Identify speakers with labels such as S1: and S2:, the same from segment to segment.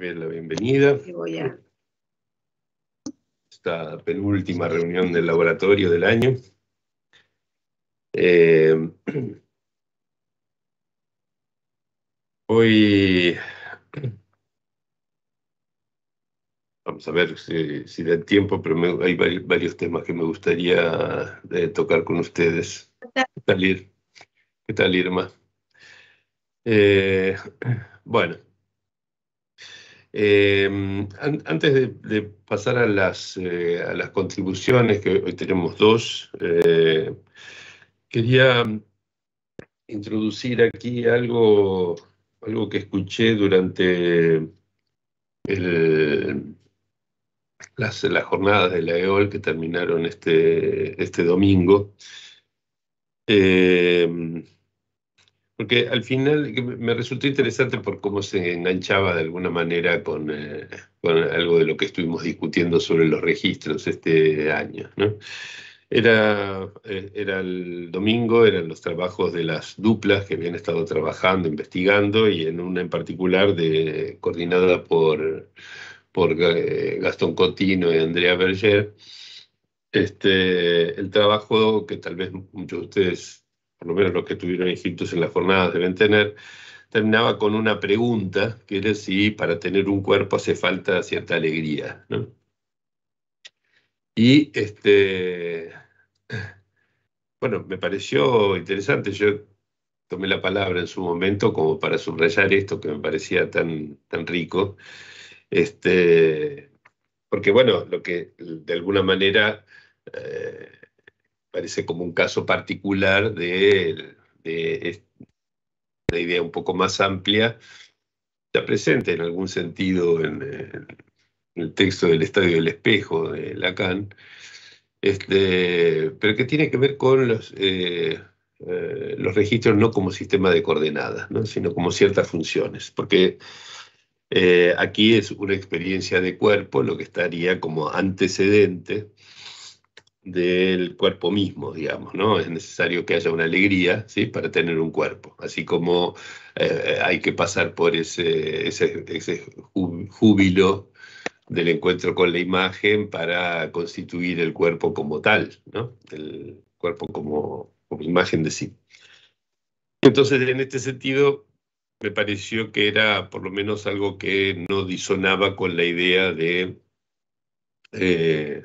S1: la bienvenida. a... Esta penúltima reunión del laboratorio del año. Eh, hoy vamos a ver si, si da tiempo, pero hay varios, temas que me gustaría eh, tocar con ustedes. ¿Qué tal, ¿Qué tal Irma? Eh, bueno, eh, antes de, pasar a las, eh, las contribuciones, que hoy tenemos dos, eh, quería introducir aquí algo, algo que escuché durante las, jornadas de la EOL que terminaron este, este domingo. Porque al final me resultó interesante por cómo se enganchaba de alguna manera eh, con, algo de lo que estuvimos discutiendo sobre los registros este año. Era, eh, era el domingo, eran los trabajos de las duplas que habían estado trabajando, investigando, y en una en particular de, coordinada por, por eh, Gastón Cotino y Andrea Berger, este, el trabajo que tal vez muchos de ustedes por lo menos los que tuvieron Egipto en las jornadas deben tener, terminaba con una pregunta, que era si para tener un cuerpo hace falta cierta alegría. Y este, bueno, me pareció interesante, yo tomé la palabra en su momento como para subrayar esto que me parecía tan, tan rico, este, porque bueno, lo que de alguna manera... Eh, parece como un caso particular de, una idea un poco más amplia, está presente en algún sentido en, el texto del Estadio del Espejo de Lacan, este, pero que tiene que ver con los, eh, eh, los registros no como sistema de coordenadas, sino como ciertas funciones, porque eh, aquí es una experiencia de cuerpo lo que estaría como antecedente del cuerpo mismo, digamos, ¿no? Es necesario que haya una alegría, ¿sí? Para tener un cuerpo, así como eh, hay que pasar por ese, ese, ese, júbilo del encuentro con la imagen para constituir el cuerpo como tal, ¿no? El cuerpo como, imagen de sí. Entonces, en este sentido, me pareció que era por lo menos algo que no disonaba con la idea de... Eh,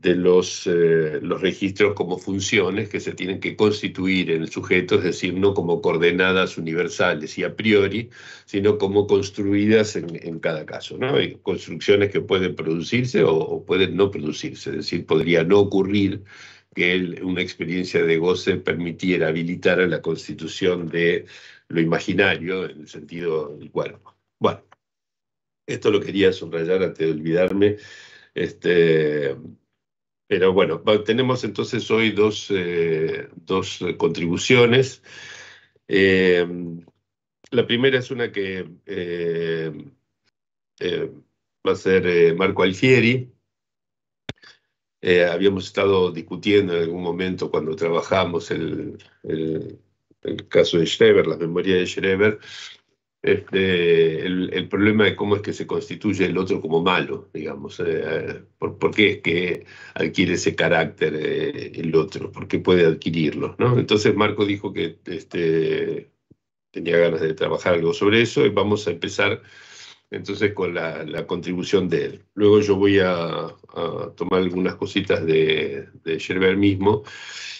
S1: de los, eh, los registros como funciones que se tienen que constituir en el sujeto, es decir, no como coordenadas universales y a priori, sino como construidas en, en cada caso. ¿no? Hay construcciones que pueden producirse o, pueden no producirse, es decir, podría no ocurrir que una experiencia de goce permitiera habilitar a la constitución de lo imaginario en el sentido del cuerpo. Bueno, esto lo quería subrayar antes de olvidarme. Este, pero bueno, tenemos entonces hoy dos, eh, eh, contribuciones. Eh, la primera es una que va a ser Marco Alfieri. habíamos estado discutiendo en algún momento cuando trabajamos el, caso de Schreber, la memoria de Schreber, este, el, problema de cómo es que se constituye el otro como malo, digamos, eh, eh, por, qué es que adquiere ese carácter eh, el otro, por qué puede adquirirlo. Entonces Marco dijo que este, tenía ganas de trabajar algo sobre eso y vamos a empezar entonces con la, contribución de él. Luego yo voy a, tomar algunas cositas de, de mismo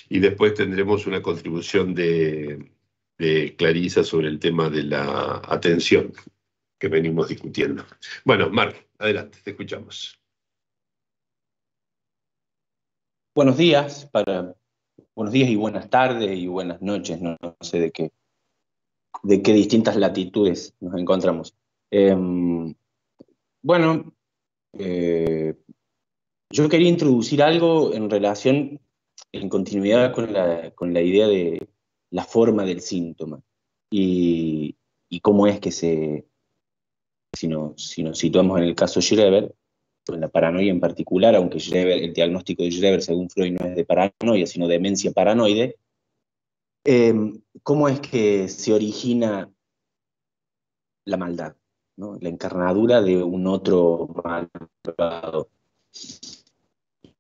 S1: y después tendremos una contribución de de eh, Clarisa sobre el tema de la atención que venimos discutiendo. Bueno, Marc, adelante, te escuchamos.
S2: Buenos días para buenos días y buenas tardes y buenas noches, no, sé de qué de qué distintas latitudes nos encontramos. Em, bueno, eh, yo quería introducir algo en relación, en continuidad con la idea de, la forma del síntoma y, cómo es que se, si, si nos situamos en el caso Schreber, en la paranoia en particular, aunque el diagnóstico de Schreber según Freud no es de paranoia, sino demencia paranoide, em, ¿cómo es que se origina la maldad? ¿no? La encarnadura de un otro mal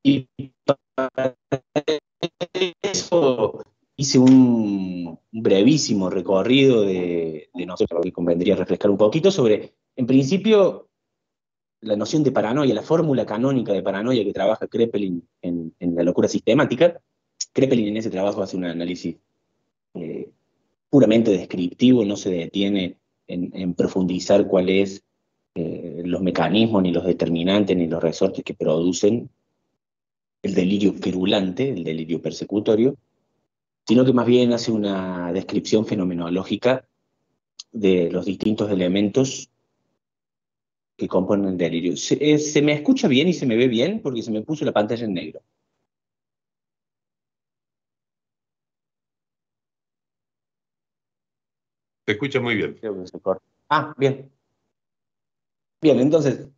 S2: Y para eso hice un, brevísimo recorrido de, de nosotros, que convendría refrescar un poquito, sobre, en principio, la noción de paranoia, la fórmula canónica de paranoia que trabaja Kreppelin en, la locura sistemática. Kreppelin en ese trabajo hace un análisis eh, puramente descriptivo, no se detiene en, profundizar cuáles es eh, los mecanismos, ni los determinantes, ni los resortes que producen el delirio querulante, el delirio persecutorio, sino que más bien hace una descripción fenomenológica de los distintos elementos que componen el delirio. Eh, ¿Se, me escucha bien y se me ve bien? Porque se me puso la pantalla en negro. Se escucha muy bien. ah, bien. Bien, entonces,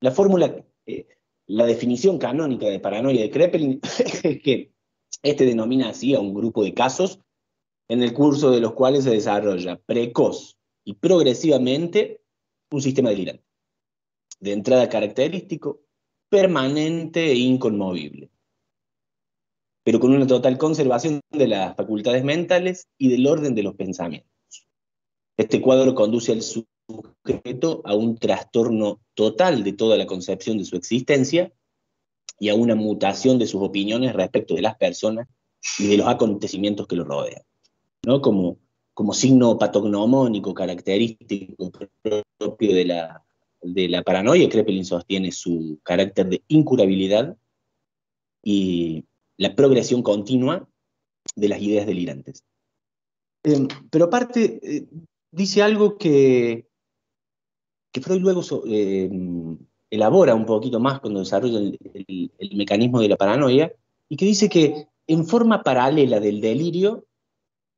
S2: la fórmula, eh, la definición canónica de paranoia de Kreppelin es que este denomina así a un grupo de casos en el curso de los cuales se desarrolla precoz y progresivamente un sistema de delirante, de entrada característico, permanente e inconmovible, pero con una total conservación de las facultades mentales y del orden de los pensamientos. Este cuadro conduce al sujeto a un trastorno total de toda la concepción de su existencia, y a una mutación de sus opiniones respecto de las personas y de los acontecimientos que lo rodean, ¿no? Como, como signo patognomónico característico propio de la, de la paranoia, Kreppelin sostiene su carácter de incurabilidad y la progresión continua de las ideas delirantes. Em, pero aparte, eh, dice algo que, que Freud luego em, elabora un poquito más cuando desarrolla el, mecanismo de la paranoia, y que dice que en forma paralela del delirio,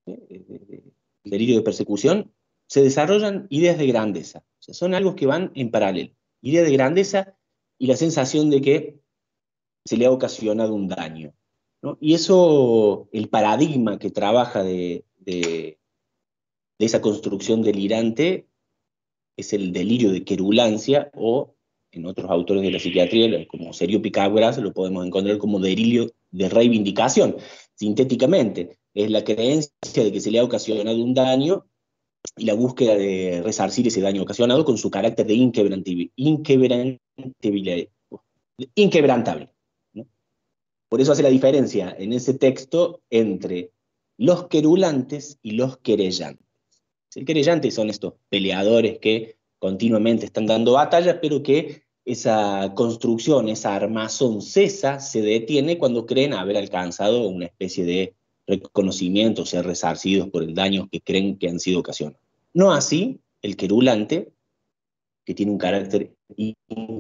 S2: el eh, eh, eh, delirio de persecución, se desarrollan ideas de grandeza. O sea, son algo que van en paralelo. Idea de grandeza y la sensación de que se le ha ocasionado un daño. Y eso, el paradigma que trabaja de, de, esa construcción delirante es el delirio de querulancia o en otros autores de la psiquiatría, como Serio Picágoras, lo podemos encontrar como derilio de reivindicación, sintéticamente. Es la creencia de que se le ha ocasionado un daño y la búsqueda de resarcir ese daño ocasionado con su carácter de inquebrantable. Por eso hace la diferencia en ese texto entre los querulantes y los querellantes. Los querellantes son estos peleadores que continuamente están dando batallas, pero que esa construcción, esa armazón cesa, se detiene cuando creen haber alcanzado una especie de reconocimiento, ser resarcidos por el daño que creen que han sido ocasionados. No así, el querulante, que tiene un carácter inquebrantable.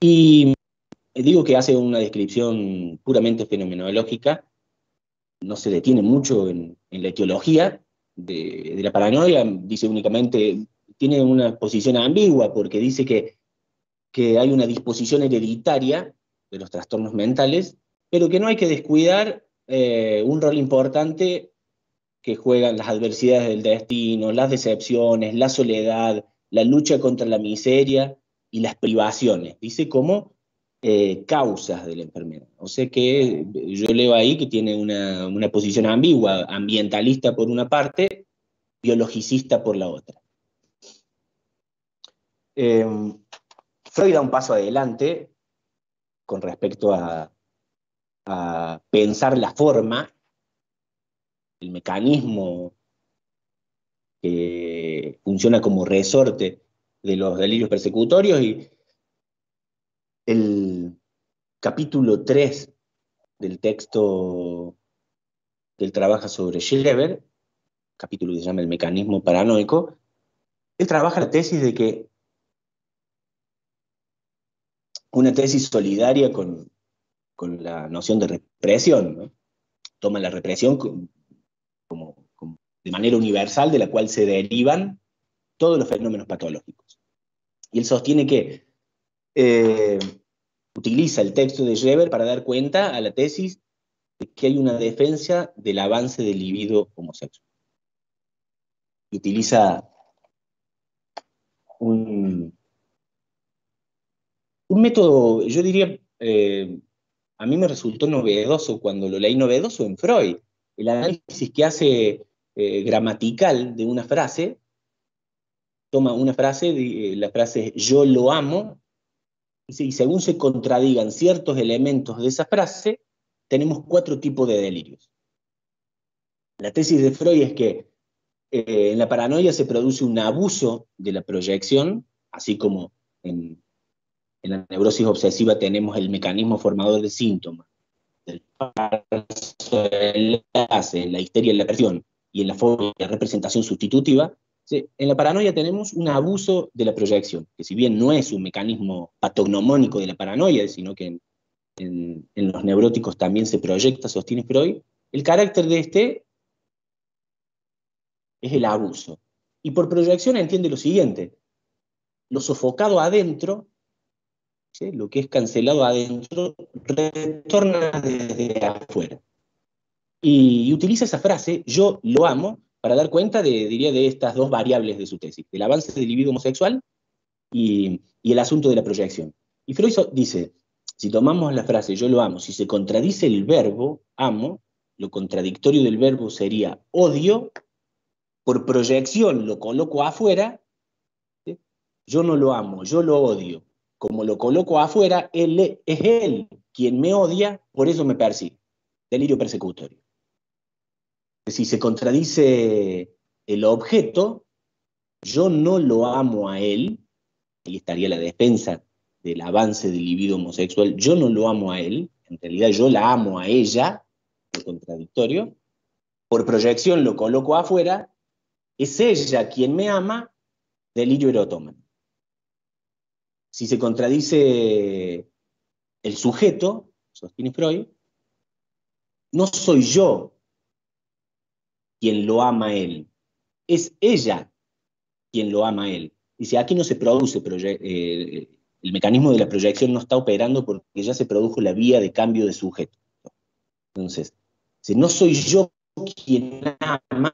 S2: Y digo que hace una descripción puramente fenomenológica, no se detiene mucho en, la etiología de, la paranoia, dice únicamente tiene una posición ambigua porque dice que, hay una disposición hereditaria de los trastornos mentales, pero que no hay que descuidar eh, un rol importante que juegan las adversidades del destino, las decepciones, la soledad, la lucha contra la miseria y las privaciones. Dice como eh, causas de la enfermedad. O sea que yo leo ahí que tiene una, una posición ambigua, ambientalista por una parte, biologicista por la otra. Eh, Freud da un paso adelante con respecto a, pensar la forma, el mecanismo que funciona como resorte de los delirios persecutorios y el capítulo 3 del texto que él trabaja sobre Schreber, capítulo que se llama El mecanismo paranoico, él trabaja la tesis de que una tesis solidaria con, la noción de represión. Toma la represión como, de manera universal de la cual se derivan todos los fenómenos patológicos. Y él sostiene que eh, utiliza el texto de Schreber para dar cuenta a la tesis de que hay una defensa del avance del libido homosexual. utiliza un, un método, yo diría, eh, a mí me resultó novedoso cuando lo leí, novedoso en Freud, el análisis que hace eh, gramatical de una frase, toma una frase, eh, la frase es yo lo amo, y según se contradigan ciertos elementos de esa frase, tenemos cuatro tipos de delirios. La tesis de Freud es que en la paranoia se produce un abuso de la proyección, así como en en la neurosis obsesiva tenemos el mecanismo formador de síntomas, el la histeria y la presión, y en la forma la representación sustitutiva. En la paranoia tenemos un abuso de la proyección, que si bien no es un mecanismo patognomónico de la paranoia, sino que en, los neuróticos también se proyecta, sostiene Freud, el carácter de este es el abuso. Y por proyección entiende lo siguiente, lo sofocado adentro lo que es cancelado adentro, retorna desde afuera. Y, utiliza esa frase, yo lo amo, para dar cuenta de, diría, de estas dos variables de su tesis, el avance del libido homosexual y, el asunto de la proyección. Y Freud dice, si tomamos la frase yo lo amo, si se contradice el verbo amo, lo contradictorio del verbo sería odio, por proyección lo coloco afuera, yo no lo amo, yo lo odio como lo coloco afuera, él es él quien me odia, por eso me persigue. Delirio persecutorio. Si se contradice el objeto, yo no lo amo a él, ahí estaría la defensa del avance del libido homosexual, yo no lo amo a él, en realidad yo la amo a ella, lo contradictorio, por proyección lo coloco afuera, es ella quien me ama, delirio erotómano si se contradice el sujeto, sostiene Freud, no soy yo quien lo ama él, es ella quien lo ama a él. Dice, aquí no se produce, eh, el mecanismo de la proyección no está operando porque ya se produjo la vía de cambio de sujeto. Entonces, si no soy yo quien ama,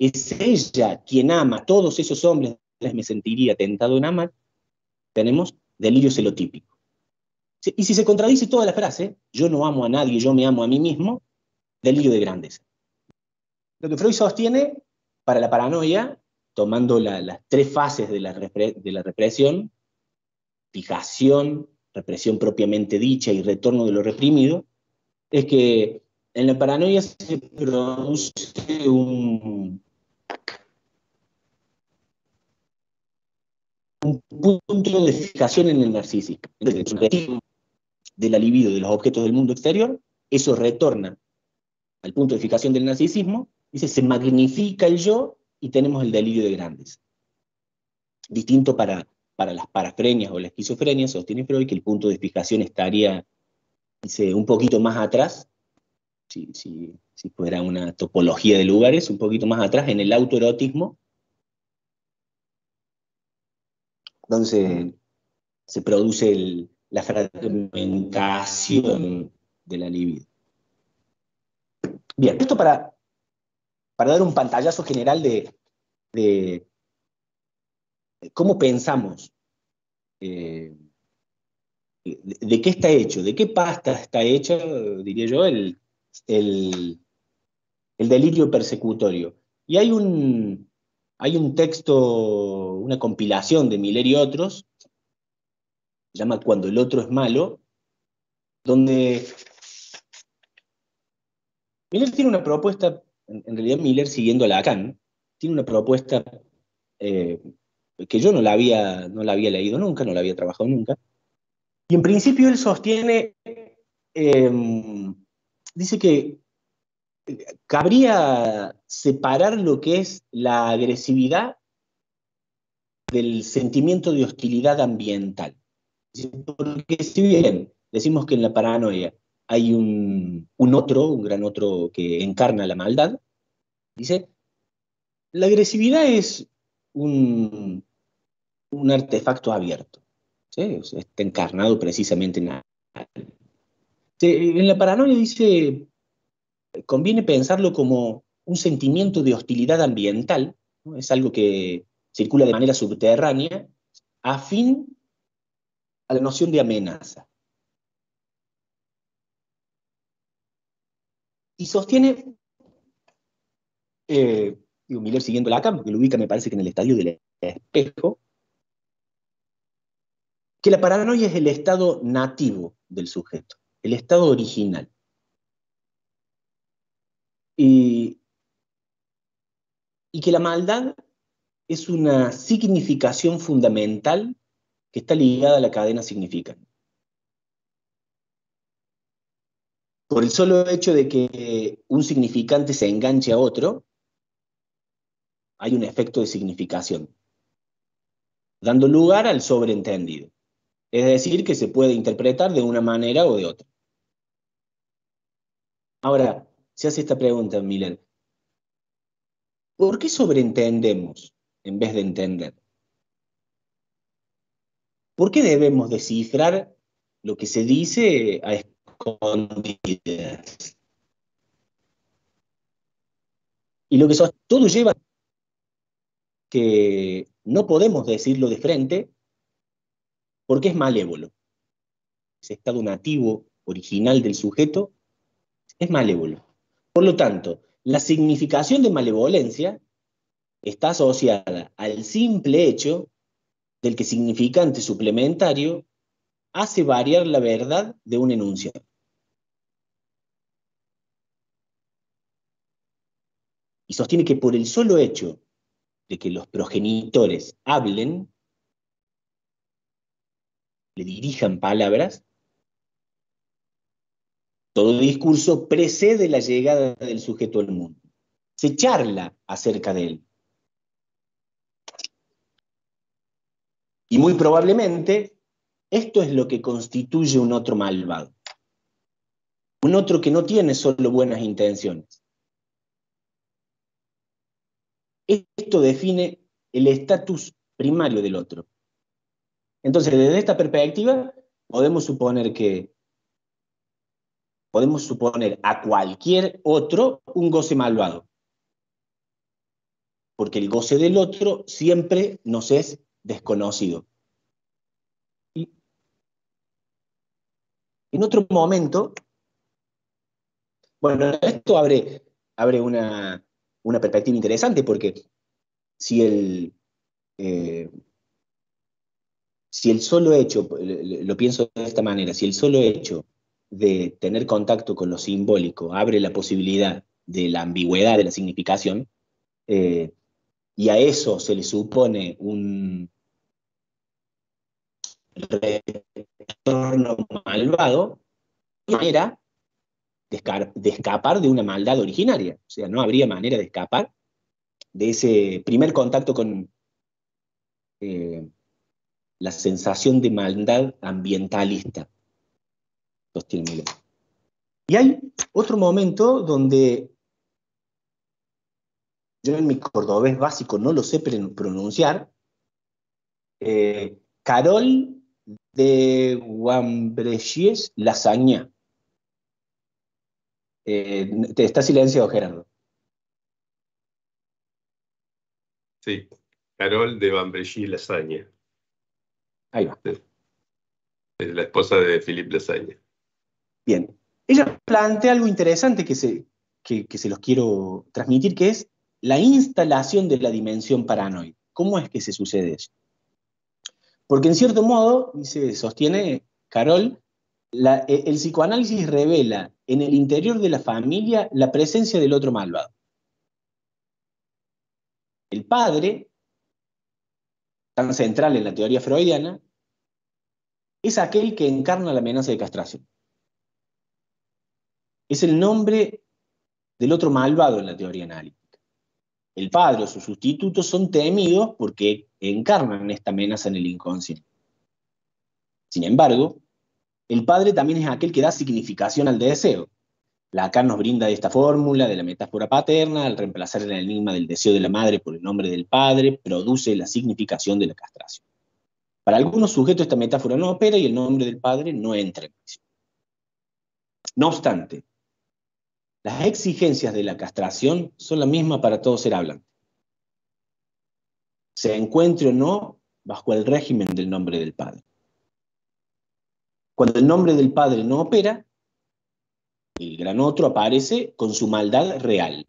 S2: es ella quien ama todos esos hombres, les me sentiría tentado en amar, tenemos delirio celotípico. Y si se contradice toda la frase, yo no amo a nadie, yo me amo a mí mismo, delirio de grandeza. Lo que Freud sostiene para la paranoia, tomando las tres fases de de la represión, fijación, represión propiamente dicha y retorno de lo reprimido, es que en la paranoia se produce un, un punto de fijación en el narcisismo. del de libido de los objetos del mundo exterior, eso retorna al punto de fijación del narcisismo, dice, se magnifica el yo y tenemos el delirio de grandes. Distinto para, para las parafrenias o la esquizofrenia, sostiene Freud que el punto de fijación estaría, dice, un poquito más atrás, si, si fuera una topología de lugares, un poquito más atrás, en el autoerotismo, donde se, produce la fragmentación de la libido. Bien, esto para, para dar un pantallazo general de, cómo pensamos, eh, de, qué está hecho, de qué pasta está hecho, diría yo, el, el delirio persecutorio. Y hay un, hay un texto, una compilación de Miller y otros, se llama Cuando el otro es malo, donde Miller tiene una propuesta, en realidad Miller siguiendo a Lacan, tiene una propuesta eh, que yo no la, había, no la había leído nunca, no la había trabajado nunca, y en principio él sostiene, eh, dice que cabría separar lo que es la agresividad del sentimiento de hostilidad ambiental. Porque si bien decimos que en la paranoia hay un, otro, un gran otro que encarna la maldad, dice, la agresividad es un, artefacto abierto, está encarnado precisamente en la... En la paranoia dice, conviene pensarlo como un sentimiento de hostilidad ambiental, es algo que circula de manera subterránea, afín a la noción de amenaza. Y sostiene, eh, digo, siguiendo la cama, que lo ubica me parece que en el estadio del espejo, que la paranoia es el estado nativo del sujeto, el estado original y, que la maldad es una significación fundamental que está ligada a la cadena significante. Por el solo hecho de que un significante se enganche a otro, hay un efecto de significación, dando lugar al sobreentendido. Es decir, que se puede interpretar de una manera o de otra. Ahora, se hace esta pregunta, Milen. ¿Por qué sobreentendemos en vez de entender? ¿Por qué debemos descifrar lo que se dice a escondidas? Y lo que todo lleva que no podemos decirlo de frente porque es malévolo. Ese estado nativo, original del sujeto, es malévolo. Por lo tanto, la significación de malevolencia está asociada al simple hecho del que significante suplementario hace variar la verdad de un enunciado. Y sostiene que por el solo hecho de que los progenitores hablen, le dirijan palabras, todo discurso precede la llegada del sujeto al mundo. Se charla acerca de él. Y muy probablemente esto es lo que constituye un otro malvado. Un otro que no tiene solo buenas intenciones. Esto define el estatus primario del otro. Entonces, desde esta perspectiva, podemos suponer que podemos suponer a cualquier otro un goce malvado. Porque el goce del otro siempre nos es desconocido. en otro momento, bueno, esto abre, abre una, perspectiva interesante porque si el, eh, si el solo hecho, lo pienso de esta manera, si el solo hecho de tener contacto con lo simbólico, abre la posibilidad de la ambigüedad de la significación, eh, y a eso se le supone un retorno malvado, manera de, escapar de una maldad originaria. O sea, no habría manera de escapar de ese primer contacto con eh, la sensación de maldad ambientalista y hay otro momento donde yo en mi cordobés básico no lo sé pronunciar, eh, Carol de Guambrechies Lasaña. Eh, está silenciado, Gerardo?
S1: Sí, Carol de Guambrechies Lasaña. Ahí va. Es la esposa de Philippe Lasaña.
S2: Bien, ella plantea algo interesante que se, se los quiero transmitir, que es la instalación de la dimensión paranoide. ¿Cómo es que se sucede eso? Porque en cierto modo, dice, sostiene Carol, e, el psicoanálisis revela en el interior de la familia la presencia del otro malvado. El padre, tan central en la teoría freudiana, es aquel que encarna la amenaza de castración. Es el nombre del otro malvado en la teoría analítica. El padre o su sustituto son temidos porque encarnan esta amenaza en el inconsciente. Sin embargo, el padre también es aquel que da significación al deseo. Lacan nos brinda esta fórmula de la metáfora paterna, al reemplazar el enigma del deseo de la madre por el nombre del padre, produce la significación de la castración. Para algunos sujetos esta metáfora no opera y el nombre del padre no entra en acción. No obstante, las exigencias de la castración son las mismas para todo ser hablante. Se encuentre o no bajo el régimen del nombre del Padre. Cuando el nombre del Padre no opera, el gran otro aparece con su maldad real.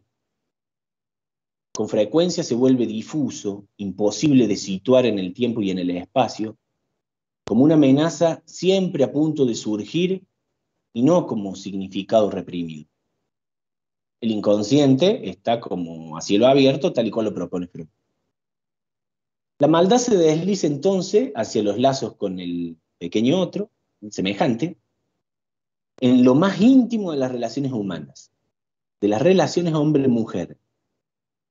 S2: Con frecuencia se vuelve difuso, imposible de situar en el tiempo y en el espacio, como una amenaza siempre a punto de surgir y no como significado reprimido el inconsciente está como a cielo abierto, tal y cual lo propone La maldad se desliza entonces hacia los lazos con el pequeño otro, semejante, en lo más íntimo de las relaciones humanas, de las relaciones hombre-mujer,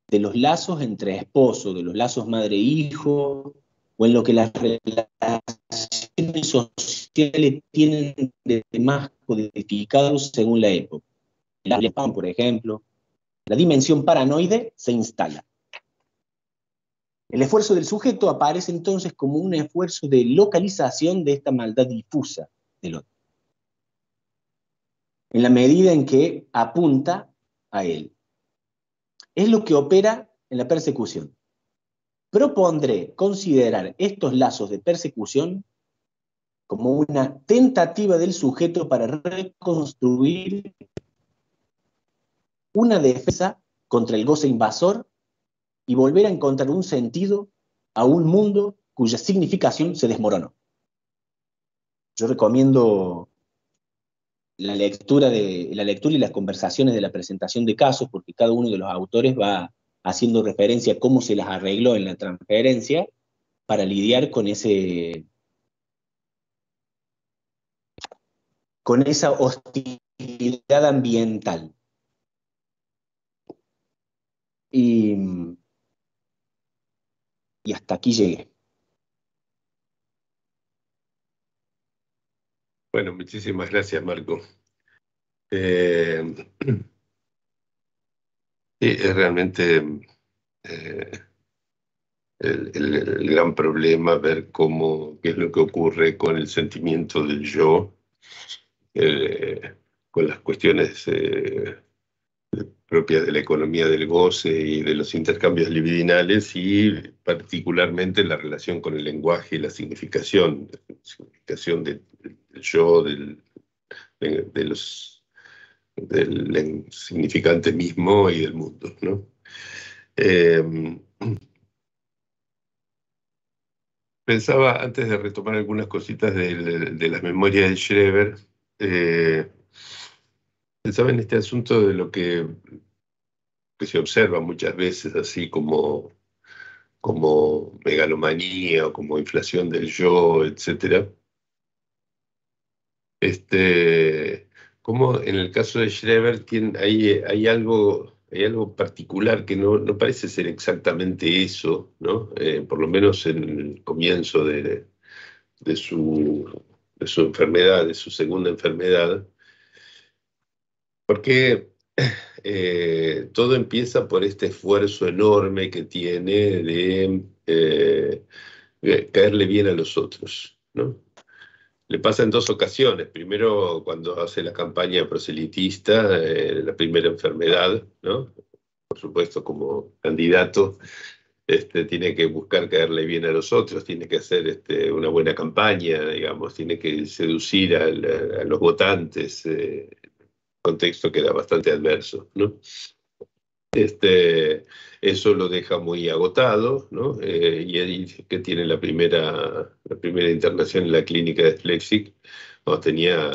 S2: de los lazos entre esposo, de los lazos madre-hijo, o en lo que las relaciones sociales tienen de más codificados según la época el por ejemplo, la dimensión paranoide se instala. El esfuerzo del sujeto aparece entonces como un esfuerzo de localización de esta maldad difusa del otro, en la medida en que apunta a él. Es lo que opera en la persecución. Propondré considerar estos lazos de persecución como una tentativa del sujeto para reconstruir una defensa contra el goce invasor y volver a encontrar un sentido a un mundo cuya significación se desmoronó. Yo recomiendo la lectura, de, la lectura y las conversaciones de la presentación de casos, porque cada uno de los autores va haciendo referencia a cómo se las arregló en la transferencia para lidiar con ese con esa hostilidad ambiental. Y, hasta aquí llegué.
S1: Bueno, muchísimas gracias, Marco. Eh, es realmente eh, el, gran problema ver cómo, qué es lo que ocurre con el sentimiento del yo, eh, con las cuestiones eh, propia de la economía del goce y de los intercambios libidinales y particularmente la relación con el lenguaje y la significación, la significación del, yo, del, del significante mismo y del mundo. Em, pensaba, antes de retomar algunas cositas de, las memorias de Schreber, eh, ¿Saben este asunto de lo que, se observa muchas veces así como, como megalomanía o como inflación del yo, etcétera. Este, como en el caso de Schreber hay, algo, hay algo particular que no, parece ser exactamente eso, ¿no? Eh, por lo menos en el comienzo de, su, de su enfermedad, de su segunda enfermedad, porque eh, todo empieza por este esfuerzo enorme que tiene eh, de, caerle bien a los otros, ¿no? Le pasa en dos ocasiones. Primero, cuando hace la campaña proselitista, eh, la primera enfermedad, ¿no? Por supuesto, como candidato, este, tiene que buscar caerle bien a los otros, tiene que hacer este, una buena campaña, digamos, tiene que seducir a, los votantes, contexto que era bastante adverso, ¿no? Este, eso lo deja muy agotado, ¿no? Eh, y que tiene la primera, la primera internación en la clínica de Flexic, cuando tenía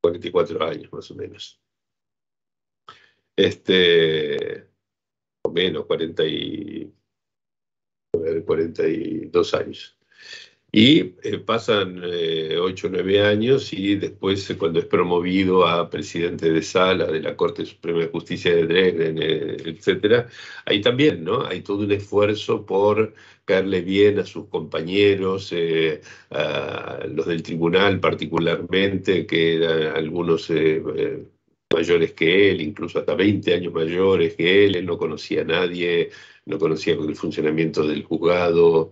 S1: 44 años más o menos. Este, o menos, 40 42 años. Y eh, pasan eh, ocho o 9 años y después eh, cuando es promovido a presidente de sala de la Corte Suprema de Justicia de Dresden, etc., ahí también, ¿no? Hay todo un esfuerzo por caerle bien a sus compañeros, a los del tribunal particularmente, que eran algunos mayores que él, incluso hasta 20 años mayores que él, él no conocía a nadie, no conocía el funcionamiento del juzgado,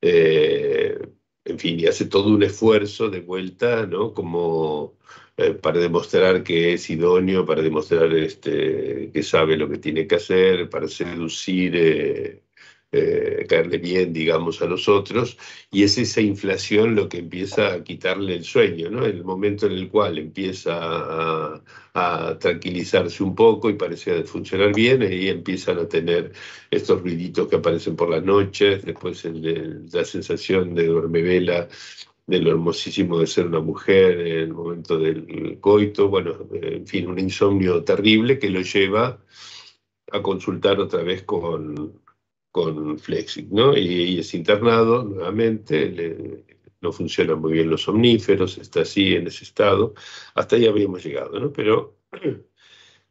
S1: eh, en fin, y hace todo un esfuerzo de vuelta, ¿no? Como eh, para demostrar que es idóneo, para demostrar este, que sabe lo que tiene que hacer, para seducir eh, carne eh, caerle bien, digamos, a los otros, y es esa inflación lo que empieza a quitarle el sueño, ¿no? El momento en el cual empieza a, tranquilizarse un poco y parece funcionar bien, y empiezan a tener estos ruiditos que aparecen por la noche, después la sensación de vela, de lo hermosísimo de ser una mujer en el momento del coito, bueno, en fin, un insomnio terrible que lo lleva a consultar otra vez con, con flexic, ¿no? Y, es internado nuevamente, no funcionan muy bien los omníferos, está así en ese estado, hasta ahí habíamos llegado, ¿no? Pero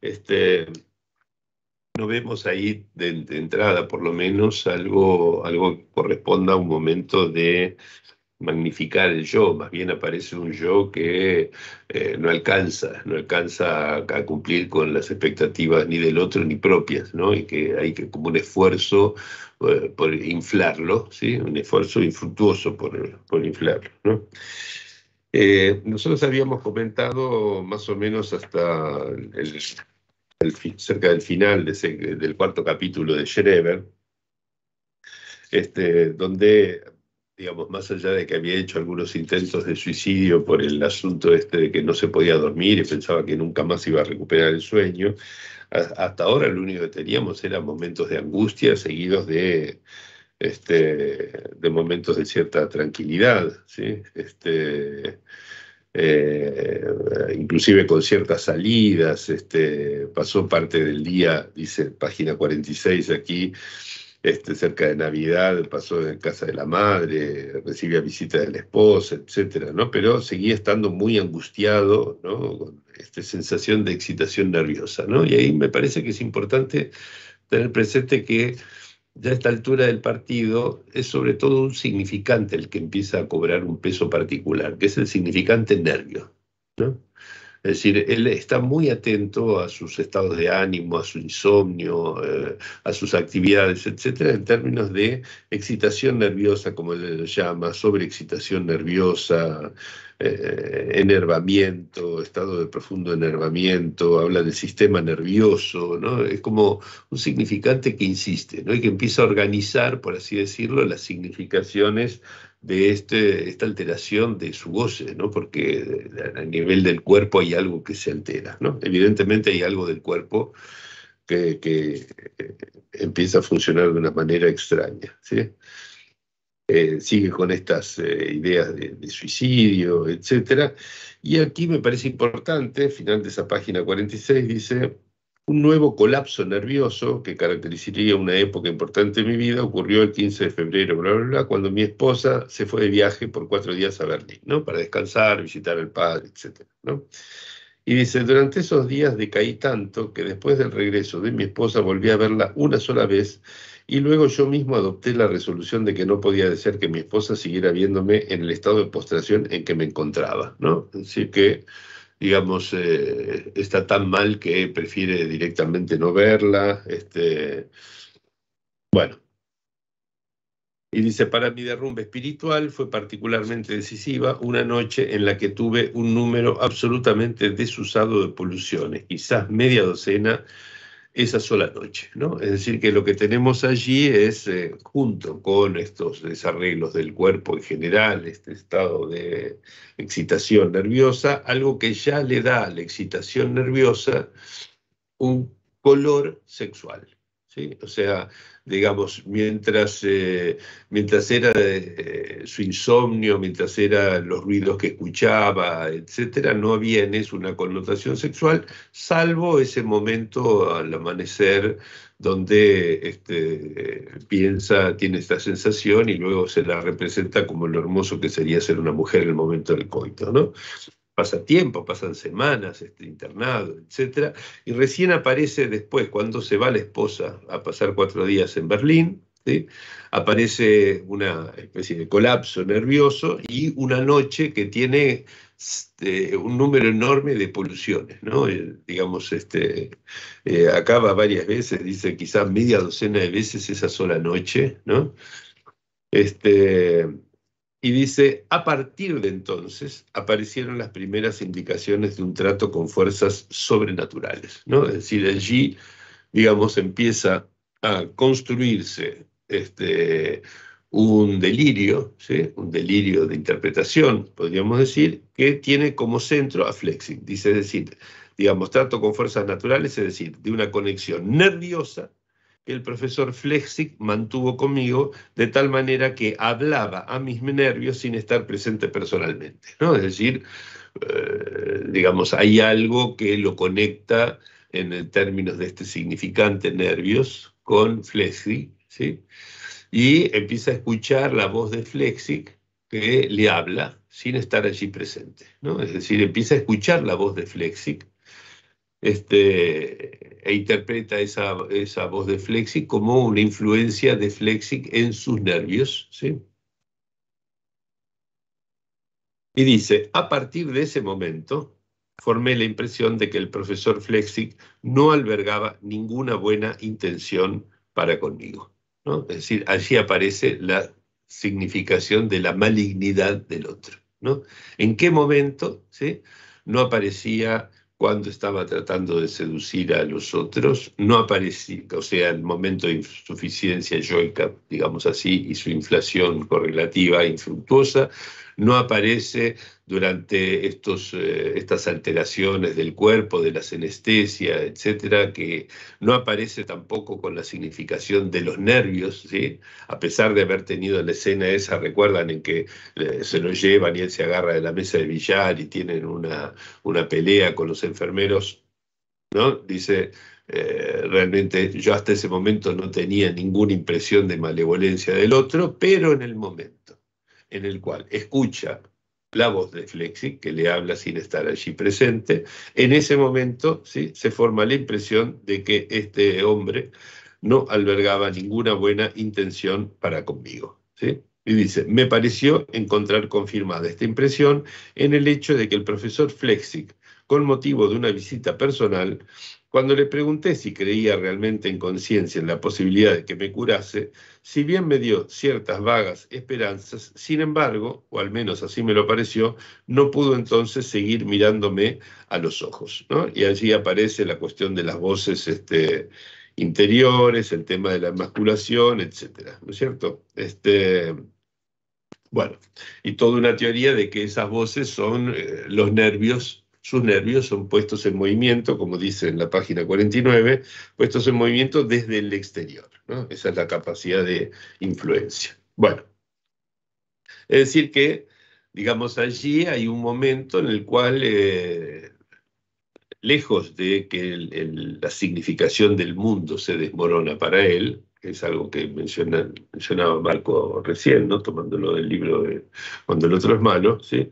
S1: este, no vemos ahí de, de entrada, por lo menos, algo, algo que corresponda a un momento de magnificar el yo, más bien aparece un yo que eh, no alcanza, no alcanza a, cumplir con las expectativas ni del otro ni propias, ¿no? Y que hay que, como un esfuerzo eh, por inflarlo, ¿sí? Un esfuerzo infructuoso por, por inflarlo, eh, nosotros habíamos comentado más o menos hasta el, cerca del final del cuarto capítulo de Schreber, este, donde digamos, más allá de que había hecho algunos intentos de suicidio por el asunto este de que no se podía dormir y pensaba que nunca más iba a recuperar el sueño, hasta ahora lo único que teníamos eran momentos de angustia seguidos de, este, de momentos de cierta tranquilidad, Este, eh, inclusive con ciertas salidas, este, pasó parte del día, dice página 46 aquí, este, cerca de Navidad pasó en casa de la madre, recibía visita de la esposa, etcétera, ¿no? Pero seguía estando muy angustiado, ¿no? Con esta sensación de excitación nerviosa, Y ahí me parece que es importante tener presente que ya a esta altura del partido es sobre todo un significante el que empieza a cobrar un peso particular, que es el significante nervio, ¿no? Es decir, él está muy atento a sus estados de ánimo, a su insomnio, eh, a sus actividades, etcétera, en términos de excitación nerviosa, como él lo llama, sobreexcitación nerviosa, eh, enervamiento, estado de profundo enervamiento, habla del sistema nervioso, ¿no? Es como un significante que insiste, ¿no? Y que empieza a organizar, por así decirlo, las significaciones de este, esta alteración de su goce, ¿no? porque eh, a nivel del cuerpo hay algo que se altera. ¿no? Evidentemente hay algo del cuerpo que, eh, empieza a funcionar de una manera extraña. Eh, sigue con estas ideas de, de, suicidio, etc. Y aquí me parece importante, final de esa página 46, dice, un nuevo colapso nervioso que caracterizaría una época importante en mi vida ocurrió el 15 de febrero, bla, bla, bla, cuando mi esposa se fue de viaje por cuatro días a Berlín, ¿no? Para descansar, visitar al padre, etc. ¿no? Y dice, durante esos días decaí tanto que después del regreso de mi esposa volví a verla una sola vez y luego yo mismo adopté la resolución de que no podía ser que mi esposa siguiera viéndome en el estado de postración en que me encontraba, ¿no? Así que digamos, eh, está tan mal que prefiere directamente no verla. Este, bueno. Y dice, para mi derrumbe espiritual fue particularmente decisiva una noche en la que tuve un número absolutamente desusado de poluciones, quizás media docena esa sola noche, ¿no? Es decir, que lo que tenemos allí es, eh, junto con estos desarreglos del cuerpo en general, este estado de excitación nerviosa, algo que ya le da a la excitación nerviosa un color sexual, ¿sí? O sea, digamos, mientras, eh, mientras era eh, su insomnio, mientras eran los ruidos que escuchaba, etcétera, no había en eso una connotación sexual, salvo ese momento al amanecer donde este, piensa, tiene esta sensación y luego se la representa como lo hermoso que sería ser una mujer en el momento del coito, ¿no? pasa tiempo, pasan semanas, este, internado, etc. Y recién aparece después, cuando se va la esposa a pasar cuatro días en Berlín, aparece una especie de colapso nervioso y una noche que tiene este, un número enorme de poluciones. ¿no? Eh, digamos, este, eh, acaba varias veces, dice quizás media docena de veces esa sola noche. ¿no? Este, y dice, a partir de entonces aparecieron las primeras indicaciones de un trato con fuerzas sobrenaturales. ¿no? Es decir, allí, digamos, empieza a construirse este, un delirio, ¿sí? un delirio de interpretación, podríamos decir, que tiene como centro a Flexing. Dice, es decir, digamos, trato con fuerzas naturales, es decir, de una conexión nerviosa el profesor Flexig mantuvo conmigo de tal manera que hablaba a mis nervios sin estar presente personalmente. ¿no? Es decir, eh, digamos, hay algo que lo conecta en términos de este significante nervios con Flexig, ¿sí? y empieza a escuchar la voz de Flexig que le habla sin estar allí presente. ¿no? Es decir, empieza a escuchar la voz de Flexig este, e interpreta esa, esa voz de Flexic como una influencia de Flexic en sus nervios. ¿sí? Y dice, a partir de ese momento, formé la impresión de que el profesor Flexic no albergaba ninguna buena intención para conmigo. ¿no? Es decir, allí aparece la significación de la malignidad del otro. ¿no? ¿En qué momento ¿sí? no aparecía cuando estaba tratando de seducir a los otros, no aparecía, o sea, el momento de insuficiencia yoica, digamos así, y su inflación correlativa infructuosa, no aparece durante estos, eh, estas alteraciones del cuerpo, de la senestesia, etcétera, que no aparece tampoco con la significación de los nervios, ¿sí? a pesar de haber tenido la escena esa, recuerdan en que eh, se lo llevan y él se agarra de la mesa de billar y tienen una, una pelea con los enfermeros, ¿no? Dice, eh, realmente yo hasta ese momento no tenía ninguna impresión de malevolencia del otro, pero en el momento en el cual escucha la voz de Flexi, que le habla sin estar allí presente, en ese momento ¿sí? se forma la impresión de que este hombre no albergaba ninguna buena intención para conmigo. ¿sí? Y dice, me pareció encontrar confirmada esta impresión en el hecho de que el profesor Flexig, con motivo de una visita personal, cuando le pregunté si creía realmente en conciencia en la posibilidad de que me curase, si bien me dio ciertas vagas esperanzas, sin embargo, o al menos así me lo pareció, no pudo entonces seguir mirándome a los ojos. ¿no? Y allí aparece la cuestión de las voces este, interiores, el tema de la emasculación, etcétera, ¿no es cierto? Este, bueno, y toda una teoría de que esas voces son eh, los nervios sus nervios son puestos en movimiento, como dice en la página 49, puestos en movimiento desde el exterior. Esa es la capacidad de influencia. Bueno, es decir que, digamos, allí hay un momento en el cual, eh, lejos de que la significación del mundo se desmorona para él, que es algo que mencionaba Marco recién, tomándolo del libro de Cuando el otro es malo, ¿sí?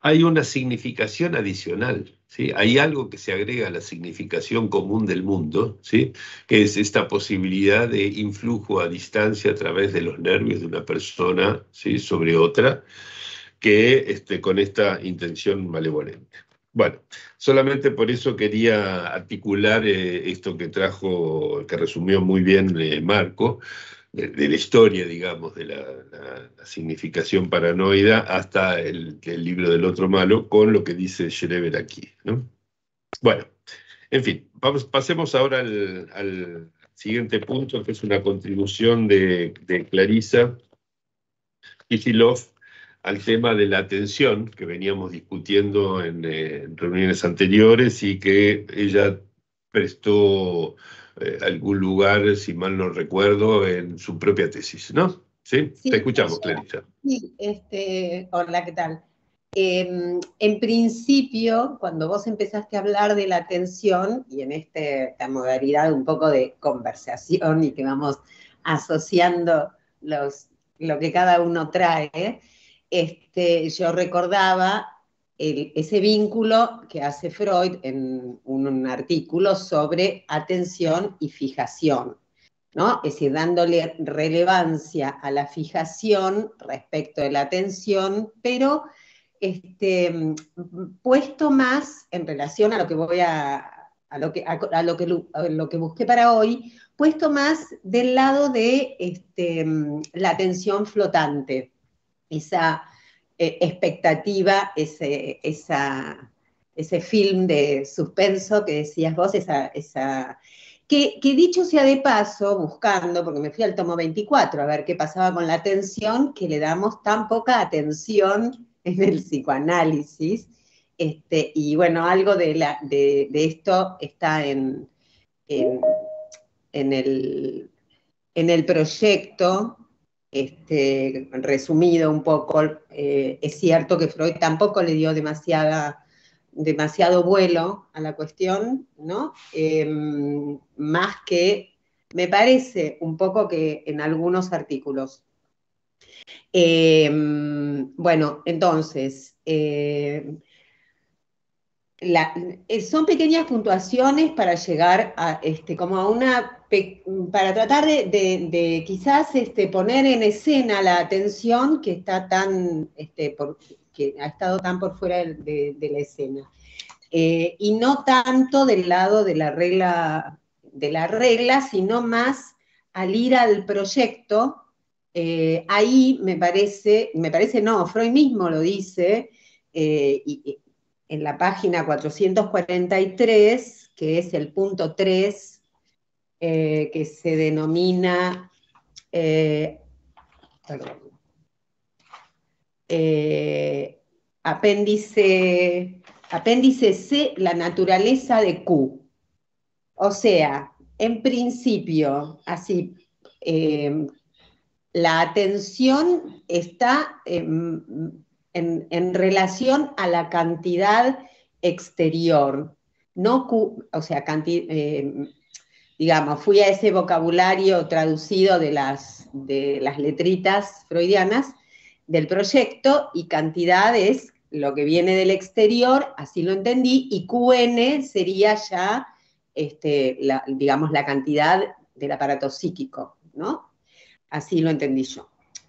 S1: hay una significación adicional, ¿sí? Hay algo que se agrega a la significación común del mundo, ¿sí? Que es esta posibilidad de influjo a distancia a través de los nervios de una persona, ¿sí? Sobre otra, que este, con esta intención malevolente. Bueno, solamente por eso quería articular eh, esto que trajo, que resumió muy bien eh, Marco, de, la historia, digamos, de la, significación paranoida hasta el, el, libro del otro malo, con lo que dice Schreber aquí. Bueno, en fin, pasemos ahora al, siguiente punto, que es una contribución de, Clarissa Clarisa al tema de la atención que veníamos discutiendo en eh, reuniones anteriores y que ella prestó eh, algún lugar, si mal no recuerdo, en su propia tesis, ¿no? Sí, te escuchamos, Clarita
S3: Sí, este, hola, ¿qué tal? Em, en principio, cuando vos empezaste a hablar de la atención y en este, esta modalidad un poco de conversación y que vamos asociando los, lo que cada uno trae, este, yo recordaba ese vínculo que hace Freud en un, artículo sobre atención y fijación, ¿no? Es decir, dándole relevancia a la fijación respecto de la atención, pero este, puesto más en relación a lo que voy a, lo que, lo lo que busqué para hoy, puesto más del lado de este, la atención flotante, esa eh, expectativa ese, esa, ese film de suspenso que decías vos, esa, que, dicho sea de paso, buscando, porque me fui al tomo 24 a ver qué pasaba con la atención, que le damos tan poca atención en el psicoanálisis, este, y bueno, algo de, la, de, esto está en, en el proyecto este, resumido un poco, eh, es cierto que Freud tampoco le dio demasiada, demasiado vuelo a la cuestión, ¿no? Em, más que, me parece un poco que en algunos artículos. Em, bueno, entonces, eh, eh, son pequeñas puntuaciones para llegar a este, como a una para tratar de, quizás este, poner en escena la atención que está tan este, por, que ha estado tan por fuera de, la escena. Eh, y no tanto del lado de la regla de sino más al ir al proyecto. Eh, ahí me parece, me parece no, Freud mismo lo dice, y, en la página 443, que es el punto 3, eh, que se denomina, eh, eh, apéndice, apéndice C, la naturaleza de Q. O sea, en principio, así, la atención está en, relación a la cantidad exterior, no, o sea, eh, digamos, fui a ese vocabulario traducido de las, de las letritas freudianas del proyecto y cantidad es lo que viene del exterior, así lo entendí, y QN sería ya, este, digamos, la cantidad del aparato psíquico, ¿no? Así lo entendí yo.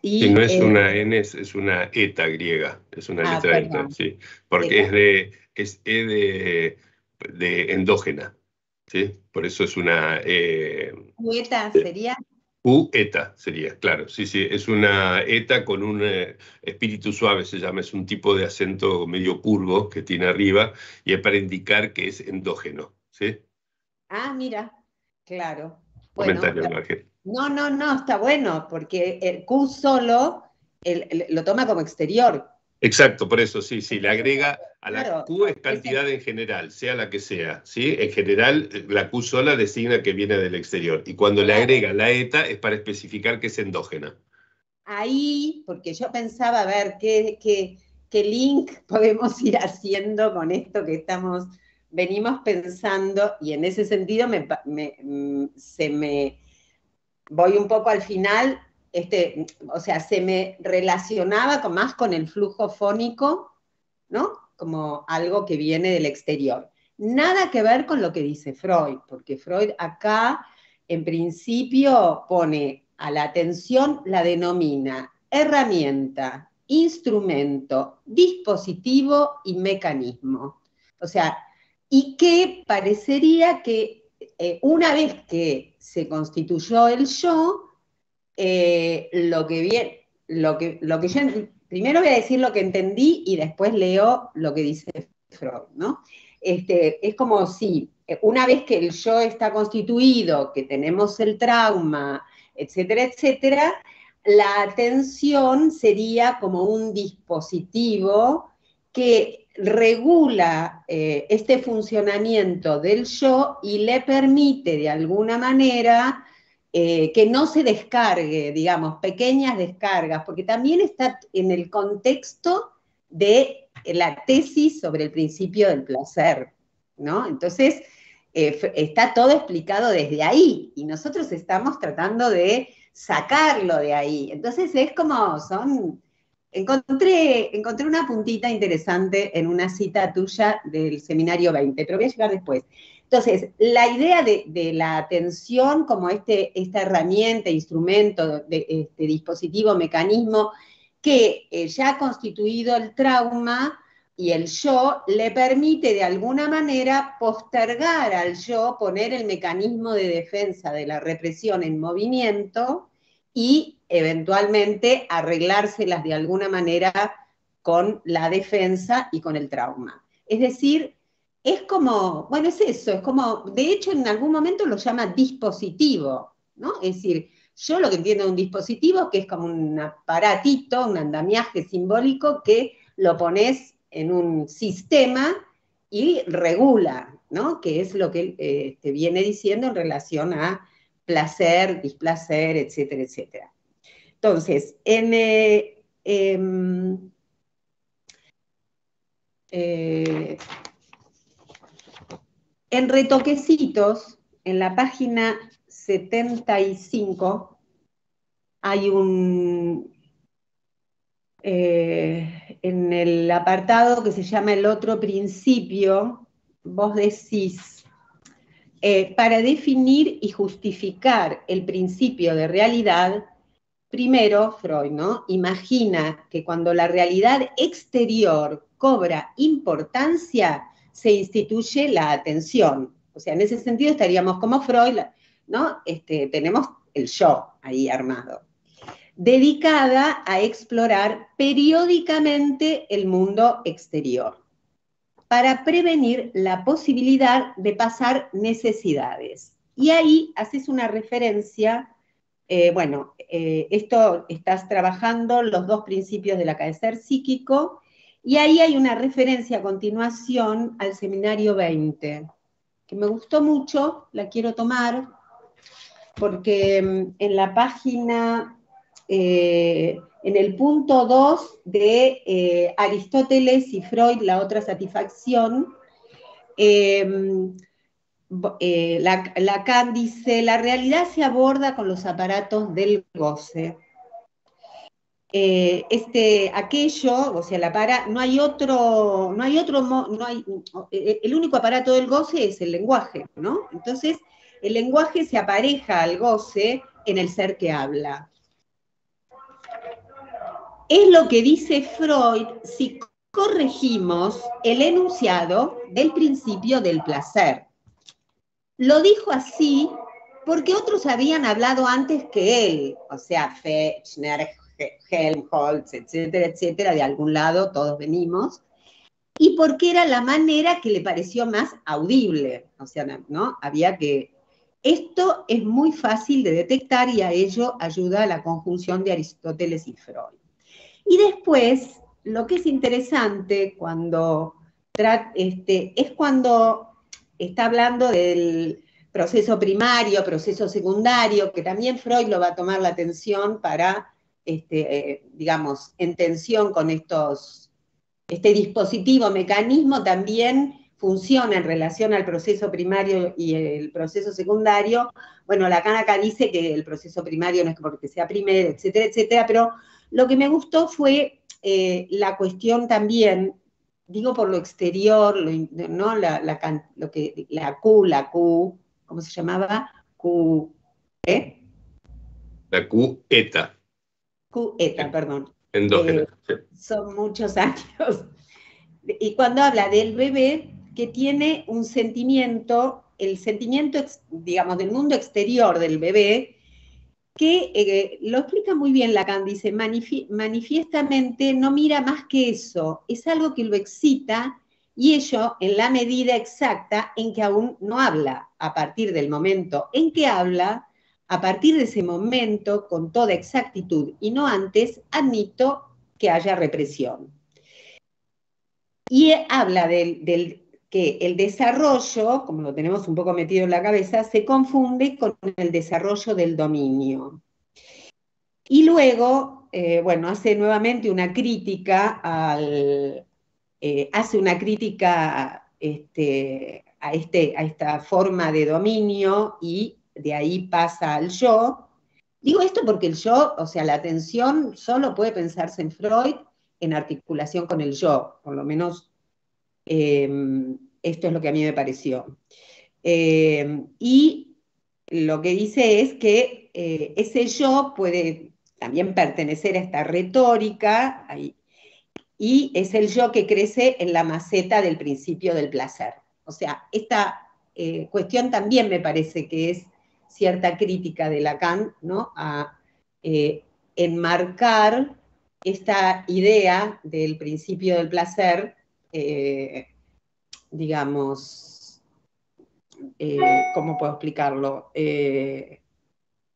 S3: Y, no es eh, una
S1: N, es, una ETA griega, es una ah, letra ETA, sí, porque es de, es E de, endógena, ¿sí? Por eso es una... Eh,
S3: eta eh, sería?
S1: U ETA sería, claro, sí, sí, es una ETA con un eh, espíritu suave, se llama, es un tipo de acento medio curvo que tiene arriba y es para indicar que es endógeno, ¿sí?
S3: Ah, mira, claro.
S1: Comentario, claro.
S3: No, no, no, está bueno, porque el Q solo lo toma como exterior.
S1: Exacto, por eso, sí, sí, le agrega a la Q es cantidad en general, sea la que sea, ¿sí? En general, la Q sola designa que viene del exterior, y cuando le agrega la ETA es para especificar que es endógena.
S3: Ahí, porque yo pensaba, a ver, qué, qué, link podemos ir haciendo con esto que estamos, venimos pensando, y en ese sentido mm, se me voy un poco al final, este, o sea, se me relacionaba más con el flujo fónico, ¿no? Como algo que viene del exterior. Nada que ver con lo que dice Freud, porque Freud acá, en principio, pone a la atención, la denomina herramienta, instrumento, dispositivo y mecanismo. O sea, y qué parecería que eh, una vez que se constituyó el yo, eh, lo que lo que, yo primero voy a decir lo que entendí y después leo lo que dice Freud, ¿no? Este, es como si eh, una vez que el yo está constituido, que tenemos el trauma, etcétera, etcétera, la atención sería como un dispositivo que regula eh, este funcionamiento del yo y le permite de alguna manera eh, que no se descargue, digamos, pequeñas descargas, porque también está en el contexto de la tesis sobre el principio del placer, ¿no? Entonces, eh, está todo explicado desde ahí y nosotros estamos tratando de sacarlo de ahí. Entonces, es como, son Encontré, encontré una puntita interesante en una cita tuya del seminario 20, pero voy a llegar después. Entonces, la idea de, la atención como este, esta herramienta, instrumento, de, este dispositivo, mecanismo, que eh, ya ha constituido el trauma y el yo, le permite de alguna manera postergar al yo, poner el mecanismo de defensa de la represión en movimiento y eventualmente arreglárselas de alguna manera con la defensa y con el trauma. Es decir, es como, bueno, es eso, es como, de hecho en algún momento lo llama dispositivo, ¿no? Es decir, yo lo que entiendo de un dispositivo es que es como un aparatito, un andamiaje simbólico que lo pones en un sistema y regula, ¿no? Que es lo que eh, te viene diciendo en relación a placer, displacer, etcétera, etcétera. Entonces, en, eh, em, eh, en retoquecitos, en la página 75, hay un, eh, en el apartado que se llama el otro principio, vos decís, eh, para definir y justificar el principio de realidad, primero Freud ¿no? imagina que cuando la realidad exterior cobra importancia, se instituye la atención. O sea, en ese sentido estaríamos como Freud, ¿no? Este, tenemos el yo ahí armado, dedicada a explorar periódicamente el mundo exterior para prevenir la posibilidad de pasar necesidades. Y ahí haces una referencia, eh, bueno, eh, esto estás trabajando los dos principios del acaecer psíquico, y ahí hay una referencia a continuación al seminario 20, que me gustó mucho, la quiero tomar, porque mm, en la página eh, en el punto 2 de eh, Aristóteles y Freud, la otra satisfacción, em, eh, Lacan dice, la realidad se aborda con los aparatos del goce. Eh, este, aquello, o sea, para, no hay otro, no hay otro, el único aparato del goce es el lenguaje, ¿no? Entonces, el lenguaje se apareja al goce en el ser que habla es lo que dice Freud si corregimos el enunciado del principio del placer. Lo dijo así porque otros habían hablado antes que él, o sea, Fechner, Helmholtz, etcétera, etcétera, de algún lado todos venimos, y porque era la manera que le pareció más audible, o sea, ¿no? Había que... Esto es muy fácil de detectar y a ello ayuda la conjunción de Aristóteles y Freud. Y después, lo que es interesante cuando este, es cuando está hablando del proceso primario, proceso secundario, que también Freud lo va a tomar la atención para, este, eh, digamos, en tensión con estos, este dispositivo, mecanismo también funciona en relación al proceso primario y el proceso secundario. Bueno, Lacan acá dice que el proceso primario no es porque sea primero, etcétera, etcétera, pero lo que me gustó fue eh, la cuestión también, digo por lo exterior, ¿no? La, la Q, la Q, ¿cómo se llamaba? Q, ¿eh?
S1: La Q eta.
S3: Q eta, perdón. Endógena. Eh, son muchos años. Y cuando habla del bebé que tiene un sentimiento, el sentimiento, digamos, del mundo exterior del bebé, que eh, lo explica muy bien Lacan, dice, manifiestamente no mira más que eso, es algo que lo excita y ello en la medida exacta en que aún no habla. A partir del momento en que habla, a partir de ese momento, con toda exactitud y no antes, admito que haya represión. Y habla del que el desarrollo, como lo tenemos un poco metido en la cabeza, se confunde con el desarrollo del dominio. Y luego, eh, bueno, hace nuevamente una crítica al, eh, hace una crítica este, a, este, a esta forma de dominio y de ahí pasa al yo. Digo esto porque el yo, o sea, la atención solo puede pensarse en Freud en articulación con el yo, por lo menos Em, esto es lo que a mí me pareció. Em, y lo que dice es que eh, ese yo puede también pertenecer a esta retórica y es el yo que crece en la maceta del principio del placer. O sea, esta eh, cuestión también me parece que es cierta crítica de Lacan ¿no? a eh, enmarcar esta idea del principio del placer eh, digamos, eh, ¿cómo puedo explicarlo? Eh,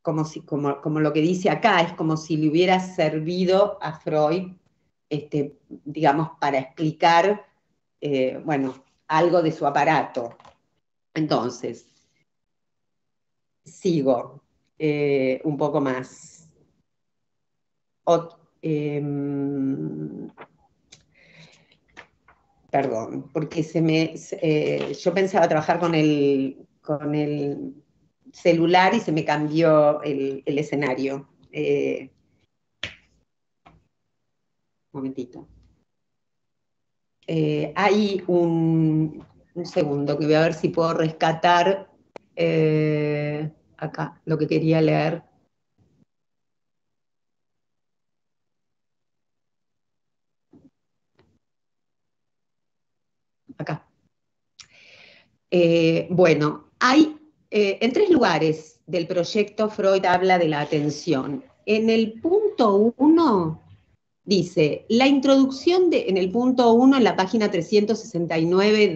S3: como, si, como, lo que dice acá, es como si le hubiera servido a Freud, este, digamos, para explicar, bueno, algo de su aparato. Entonces, sigo un poco más. Em, perdón, porque se me, eh, yo pensaba trabajar con el, con el celular y se me cambió el, escenario. Eh, un momentito. Eh, hay un, un, segundo que voy a ver si puedo rescatar acá lo que quería leer. Eh, bueno, hay eh, en tres lugares del proyecto Freud habla de la atención. En el punto 1, dice, la introducción de, en el punto uno, en la página 369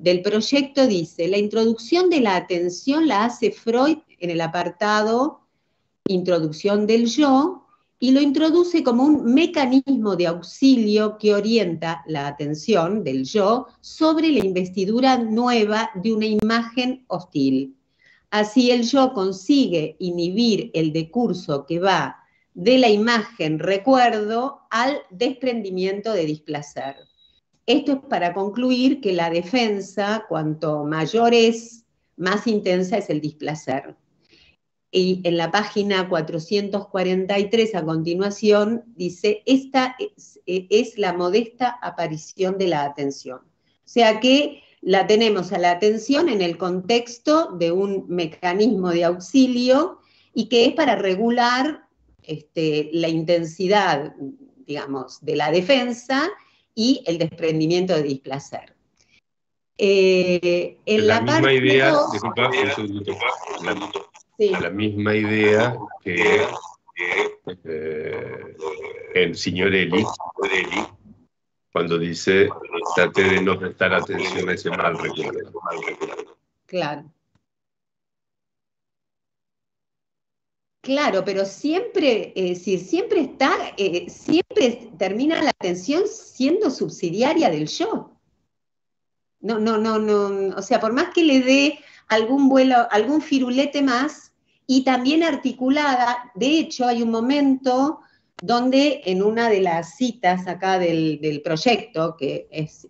S3: del proyecto dice, la introducción de la atención la hace Freud en el apartado Introducción del yo, y lo introduce como un mecanismo de auxilio que orienta la atención del yo sobre la investidura nueva de una imagen hostil. Así el yo consigue inhibir el decurso que va de la imagen recuerdo al desprendimiento de displacer. Esto es para concluir que la defensa, cuanto mayor es, más intensa es el displacer y en la página 443 a continuación dice, esta eh, es, la modesta aparición de la atención. O sea que la tenemos a la atención en el contexto de un mecanismo de auxilio y que es para regular este, la intensidad, digamos, de la defensa y el desprendimiento de displacer. en la, idea, la
S1: misma idea que eh, el señor Eli, cuando dice, trate de no prestar atención a ese mal recuerdo.
S3: Claro. Claro, pero siempre, eh, siempre está, eh, siempre termina la atención siendo subsidiaria del yo. No, no, no, no. O sea, por más que le dé algún vuelo, algún firulete más y también articulada. De hecho, hay un momento donde en una de las citas acá del, proyecto, que es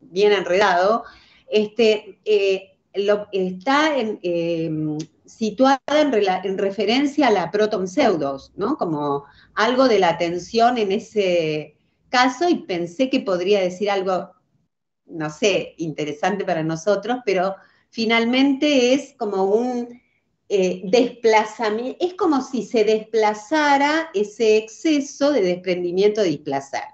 S3: bien enredado, este, eh, lo, está em, situada en, referencia a la proton pseudos, ¿no? Como algo de la atención en ese caso, y pensé que podría decir algo, no sé, interesante para nosotros, pero finalmente es como un eh, desplazamiento, es como si se desplazara ese exceso de desprendimiento de desplazar.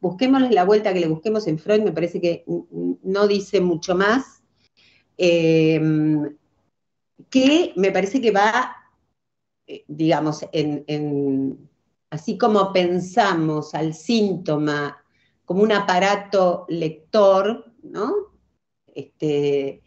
S3: Busquémosle la vuelta que le busquemos en Freud, me parece que no dice mucho más, em, que me parece que va, eh, digamos, así como pensamos al síntoma como un aparato lector, ¿no? Este,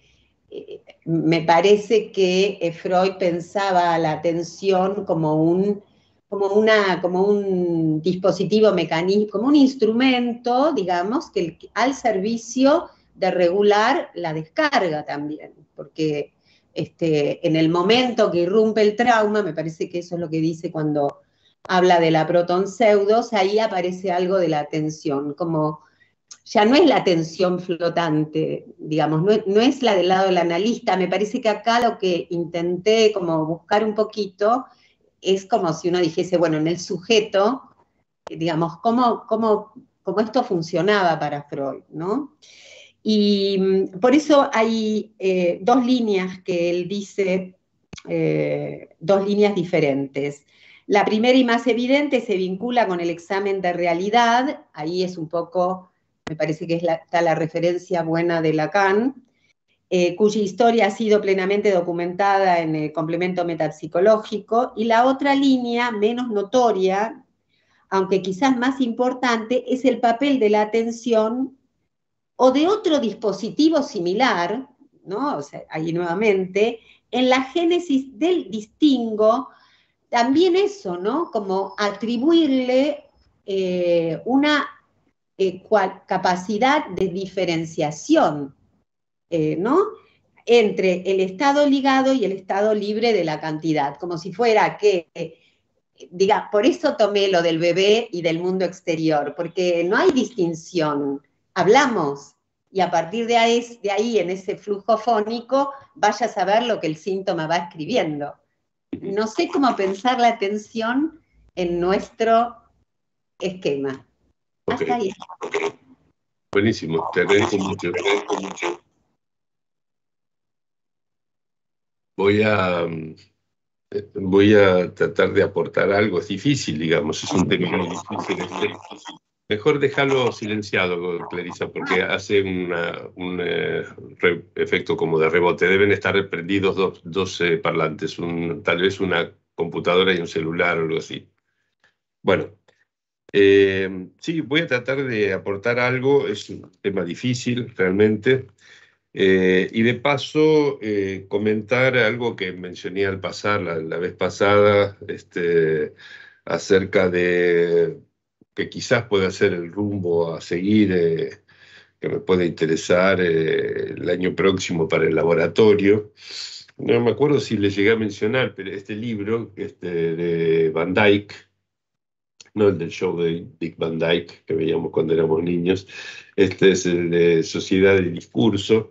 S3: me parece que eh, Freud pensaba la atención como un, como una, como un dispositivo mecanismo, como un instrumento, digamos, que al servicio de regular la descarga también, porque este, en el momento que irrumpe el trauma, me parece que eso es lo que dice cuando habla de la proton pseudos, ahí aparece algo de la atención, como ya no es la tensión flotante, digamos, no, es la del lado del analista. Me parece que acá lo que intenté como buscar un poquito es como si uno dijese, bueno, en el sujeto, digamos, cómo, cómo, cómo esto funcionaba para Freud, ¿no? Y mm, por eso hay eh, dos líneas que él dice, eh, dos líneas diferentes. La primera y más evidente se vincula con el examen de realidad, ahí es un poco me parece que es la, está la referencia buena de Lacan, eh, cuya historia ha sido plenamente documentada en el complemento metapsicológico, y la otra línea, menos notoria, aunque quizás más importante, es el papel de la atención o de otro dispositivo similar, ¿no? O sea, ahí nuevamente, en la génesis del distingo, también eso, ¿no? Como atribuirle eh, una eh, capacidad de diferenciación, eh, Entre el estado ligado y el estado libre de la cantidad, como si fuera que, eh, diga, por eso tomé lo del bebé y del mundo exterior, porque no hay distinción, hablamos y a partir de ahí, de ahí en ese flujo fónico, vayas a saber lo que el síntoma va escribiendo. No sé cómo pensar la atención en nuestro esquema. Okay.
S1: Buenísimo, te agradezco mucho. Voy a, mm, voy a tratar de aportar algo. Es difícil, digamos, es un tema muy difícil. Mejor dejarlo silenciado, Clarisa, porque hace un eh, efecto como de rebote. Deben estar prendidos dos, eh, parlantes, un, tal vez una computadora y un celular o algo así. Bueno, eh, sí, voy a tratar de aportar algo, es un tema difícil realmente, eh, y de paso eh, comentar algo que mencioné al pasar, la, vez pasada, este, acerca de que quizás pueda ser el rumbo a seguir, que me puede interesar el año próximo para el laboratorio. No me acuerdo si le llegué a mencionar, pero este libro este, de Van Dyck, no el del show de Dick Van Dyke que veíamos cuando éramos niños, este es el de Sociedad y Discurso.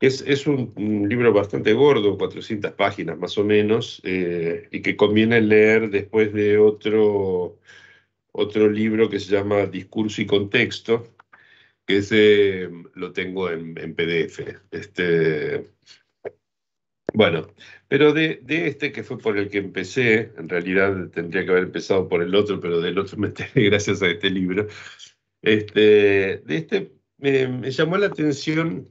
S1: Es, es un, libro bastante gordo, 400 páginas más o menos, eh, y que conviene leer después de otro, otro libro que se llama Discurso y Contexto, que ese lo tengo en, en PDF. Este, bueno, pero de, este que fue por el que empecé, en realidad tendría que haber empezado por el otro, pero del otro me enteré gracias a este libro. Este, de este me, llamó la atención,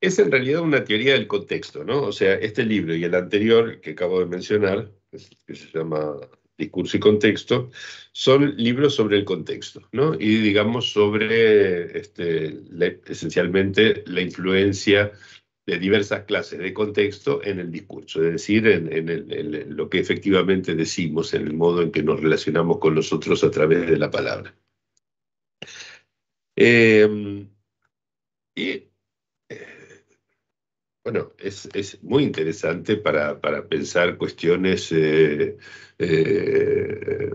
S1: es en realidad una teoría del contexto, ¿no? O sea, este libro y el anterior que acabo de mencionar, que se llama Discurso y Contexto, son libros sobre el contexto, ¿no? Y digamos sobre, este, esencialmente, la influencia de diversas clases de contexto en el discurso, es decir, en, lo que efectivamente decimos, en el modo en que nos relacionamos con los otros a través de la palabra. Em, y, eh, bueno, es, muy interesante para, pensar cuestiones eh, eh,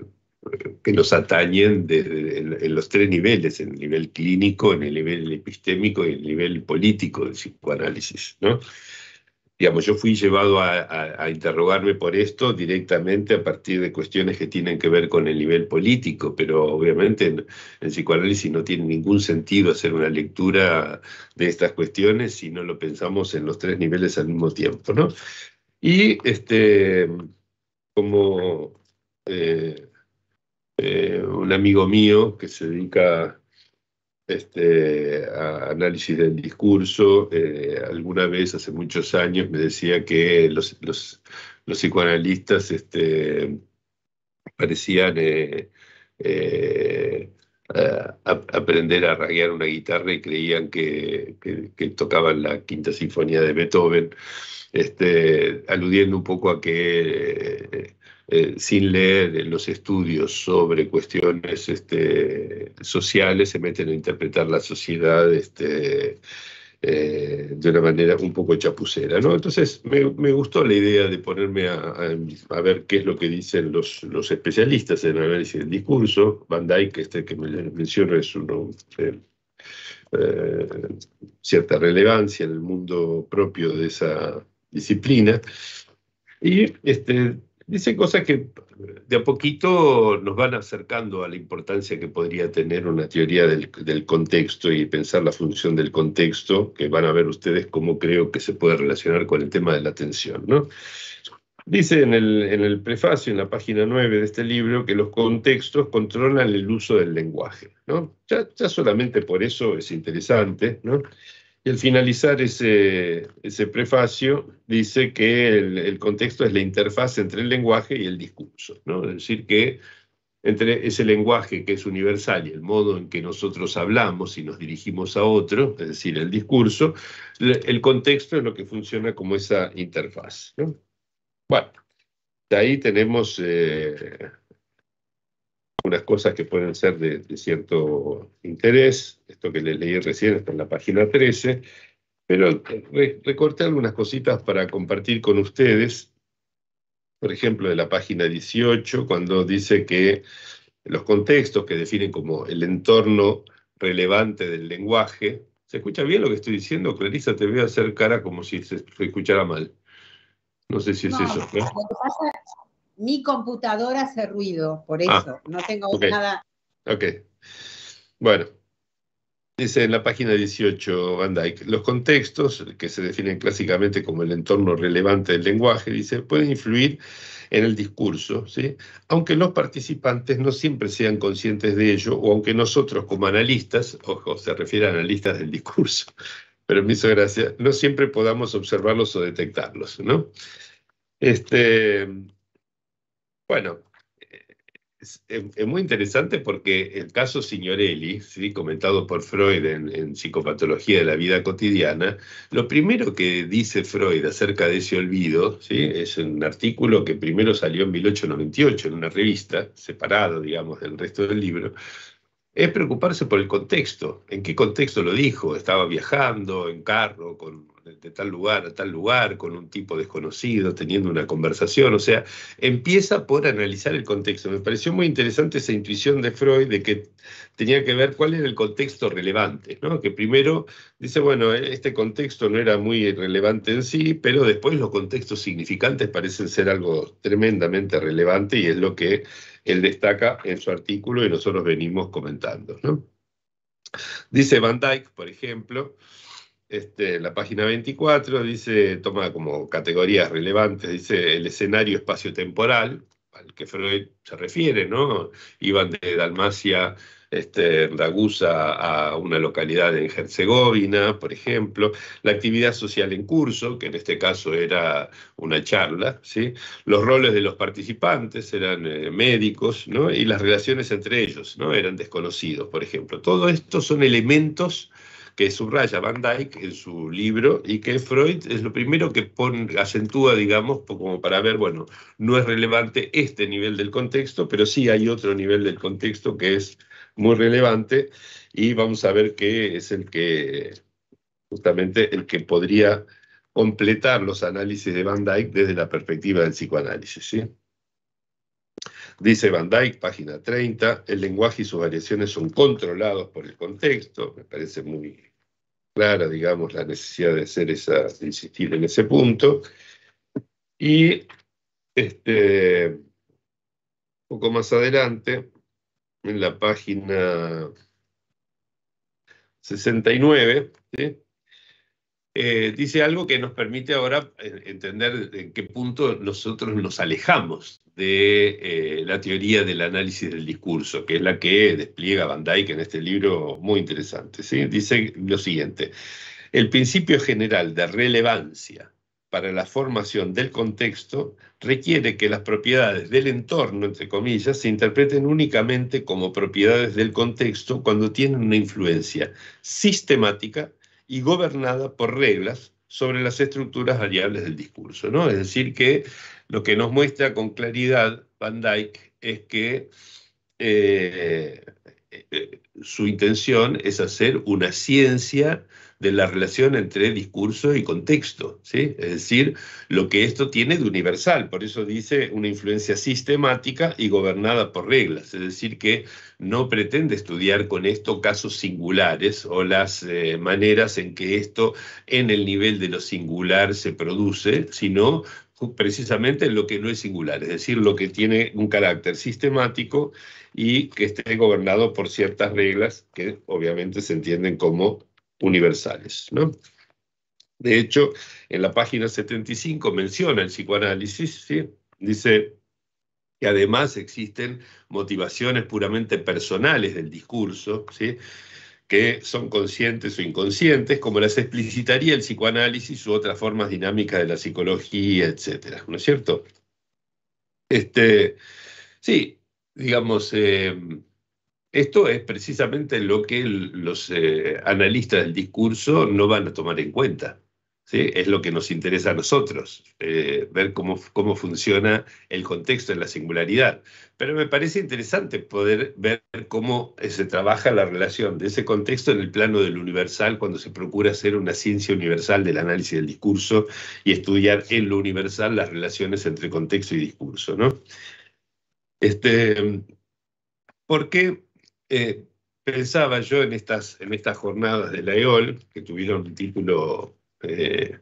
S1: que nos atañen en, los tres niveles, en el nivel clínico, en el nivel epistémico y en el nivel político del psicoanálisis. ¿no? Digamos, yo fui llevado a, interrogarme por esto directamente a partir de cuestiones que tienen que ver con el nivel político, pero obviamente en, el psicoanálisis no tiene ningún sentido hacer una lectura de estas cuestiones si no lo pensamos en los tres niveles al mismo tiempo. ¿no? Y este, como... Eh, eh, un amigo mío que se dedica este, a análisis del discurso, eh, alguna vez hace muchos años me decía que los, psicoanalistas este, parecían eh, aprender a raguear una guitarra y creían que, tocaban la quinta sinfonía de Beethoven, este, aludiendo un poco a que eh, sin leer los estudios sobre cuestiones este, sociales, se meten a interpretar la sociedad este, eh, de una manera un poco chapucera. Entonces, me, gustó la idea de ponerme a, ver qué es lo que dicen los, especialistas en el análisis del discurso. Van que este que me menciono, es uno... Eh, cierta relevancia en el mundo propio de esa disciplina. Y este, Dice cosas que eh, de a poquito nos van acercando a la importancia que podría tener una teoría del, contexto y pensar la función del contexto, que van a ver ustedes cómo creo que se puede relacionar con el tema de la atención. ¿no? Dice en el, prefacio, en la página 9 de este libro, que los contextos controlan el uso del lenguaje. ¿no? Ya, ya solamente por eso es interesante. ¿no? Y al finalizar ese, prefacio, dice que el, contexto es la interfaz entre el lenguaje y el discurso, ¿no? Es decir, que entre ese lenguaje que es universal y el modo en que nosotros hablamos y nos dirigimos a otro, es decir, el discurso, el contexto es lo que funciona como esa interfaz. Bueno, de ahí tenemos eh, algunas cosas que pueden ser de, cierto interés, esto que le leí recién está en la página 13, pero recorté algunas cositas para compartir con ustedes, por ejemplo, de la página 18, cuando dice que los contextos que definen como el entorno relevante del lenguaje, ¿se escucha bien lo que estoy diciendo? Clarisa, te voy a hacer cara como si se, escuchara mal. No sé si es eso
S3: mi computadora hace ruido, por ah, eso, no tengo nada.
S1: Ok. Bueno, Dice en la página 18 Van Dyck, los contextos, que se definen clásicamente como el entorno relevante del lenguaje, dice, pueden influir en el discurso, ¿sí? aunque los participantes no siempre sean conscientes de ello, o aunque nosotros como analistas, ojo, se refiere a analistas del discurso, pero me hizo gracia, no siempre podamos observarlos o detectarlos. ¿no? Este, bueno, es, muy interesante porque el caso Signorelli, ¿sí? comentado por Freud en, Psicopatología de la Vida Cotidiana, lo primero que dice Freud acerca de ese olvido ¿sí? es un artículo que primero salió en 1898 en una revista, separado, digamos, del resto del libro, es preocuparse por el contexto, en qué contexto lo dijo, estaba viajando en carro con de tal lugar a tal lugar, con un tipo desconocido, teniendo una conversación. O sea, empieza por analizar el contexto. Me pareció muy interesante esa intuición de Freud de que tenía que ver cuál era el contexto relevante, ¿no? Que primero dice, bueno, este contexto no era muy relevante en sí, pero después los contextos significantes parecen ser algo tremendamente relevante y es lo que él destaca en su artículo y nosotros venimos comentando, ¿no? Dice Van Dyck, por ejemplo, este, la página 24 dice, toma como categorías relevantes, dice el escenario espaciotemporal, al que Freud se refiere, ¿no? Iban de Dalmacia, este, Ragusa, a una localidad en Herzegovina, por ejemplo. La actividad social en curso, que en este caso era una charla, ¿sí? Los roles de los participantes eran eh, médicos, ¿no? Y las relaciones entre ellos, ¿no? Eran desconocidos, por ejemplo. Todo esto son elementos que subraya Van Dyck en su libro y que Freud es lo primero que acentúa, digamos, como para ver, bueno, no es relevante este nivel del contexto, pero sí hay otro nivel del contexto que es muy relevante y vamos a ver qué es el que, justamente, el que podría completar los análisis de Van Dyck desde la perspectiva del psicoanálisis. Dice Van Dyck, página 30, el lenguaje y sus variaciones son controlados por el contexto, me parece muy digamos, la necesidad de hacer esa, insistir en ese punto. Y este, un poco más adelante, en la página 69, eh, dice algo que nos permite ahora eh, entender en qué punto nosotros nos alejamos de eh, la teoría del análisis del discurso, que es la que despliega Van Dyck en este libro muy interesante. Dice lo siguiente, el principio general de relevancia para la formación del contexto requiere que las propiedades del entorno, entre comillas, se interpreten únicamente como propiedades del contexto cuando tienen una influencia sistemática y gobernada por reglas sobre las estructuras variables del discurso. ¿no? Es decir, que lo que nos muestra con claridad Van Dyck es que eh, eh, eh, su intención es hacer una ciencia de la relación entre discurso y contexto, ¿sí? es decir, lo que esto tiene de universal, por eso dice una influencia sistemática y gobernada por reglas, es decir, que no pretende estudiar con esto casos singulares o las maneras en que esto en el nivel de lo singular se produce, sino precisamente lo que no es singular, es decir, lo que tiene un carácter sistemático y que esté gobernado por ciertas reglas que obviamente se entienden como universales. ¿no? De hecho, en la página 75 menciona el psicoanálisis, ¿sí? dice que además existen motivaciones puramente personales del discurso, ¿sí? que son conscientes o inconscientes, como las explicitaría el psicoanálisis u otras formas dinámicas de la psicología, etcétera, ¿no es cierto? Este, sí, digamos, eh, esto es precisamente lo que los eh, analistas del discurso no van a tomar en cuenta es lo que nos interesa a nosotros, eh, ver cómo, cómo funciona el contexto en la singularidad. Pero me parece interesante poder ver cómo se trabaja la relación de ese contexto en el plano del universal cuando se procura hacer una ciencia universal del análisis del discurso y estudiar en lo universal las relaciones entre contexto y discurso. ¿no? Este, ¿Por qué? Eh, pensaba yo en estas, en estas jornadas de la EOL, que tuvieron un título eh,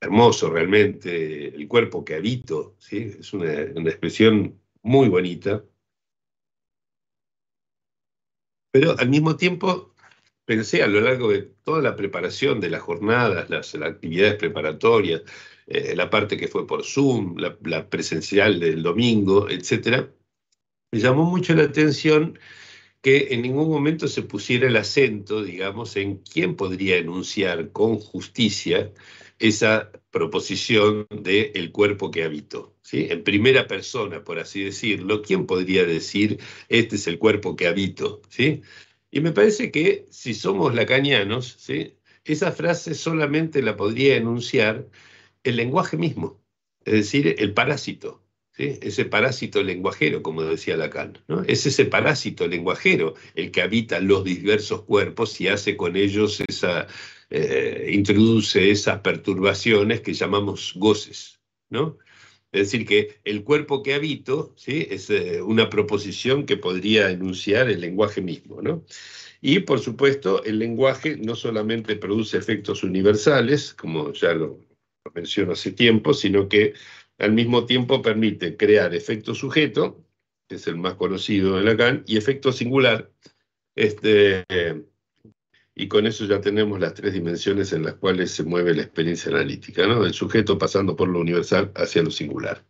S1: hermoso realmente, el cuerpo que habito, ¿sí? es una, expresión muy bonita. Pero al mismo tiempo pensé a lo largo de toda la preparación de las jornadas, las, actividades preparatorias, eh, la parte que fue por Zoom, la, la presencial del domingo, etcétera, Me llamó mucho la atención que en ningún momento se pusiera el acento, digamos, en quién podría enunciar con justicia esa proposición de el cuerpo que habito. ¿sí? En primera persona, por así decirlo, ¿quién podría decir, este es el cuerpo que habito? ¿sí? Y me parece que si somos lacanianos, ¿sí? esa frase solamente la podría enunciar el lenguaje mismo, es decir, el parásito. ¿eh? ese parásito lenguajero, como decía Lacan. ¿no? Es ese parásito lenguajero el que habita los diversos cuerpos y hace con ellos esa, eh, introduce esas perturbaciones que llamamos goces. ¿no? Es decir, que el cuerpo que habito ¿sí? es eh, una proposición que podría enunciar el lenguaje mismo. ¿no? Y, por supuesto, el lenguaje no solamente produce efectos universales, como ya lo menciono hace tiempo, sino que al mismo tiempo permite crear efecto sujeto, que es el más conocido de Lacan, y efecto singular. Este, y con eso ya tenemos las tres dimensiones en las cuales se mueve la experiencia analítica, ¿no? del sujeto pasando por lo universal hacia lo singular.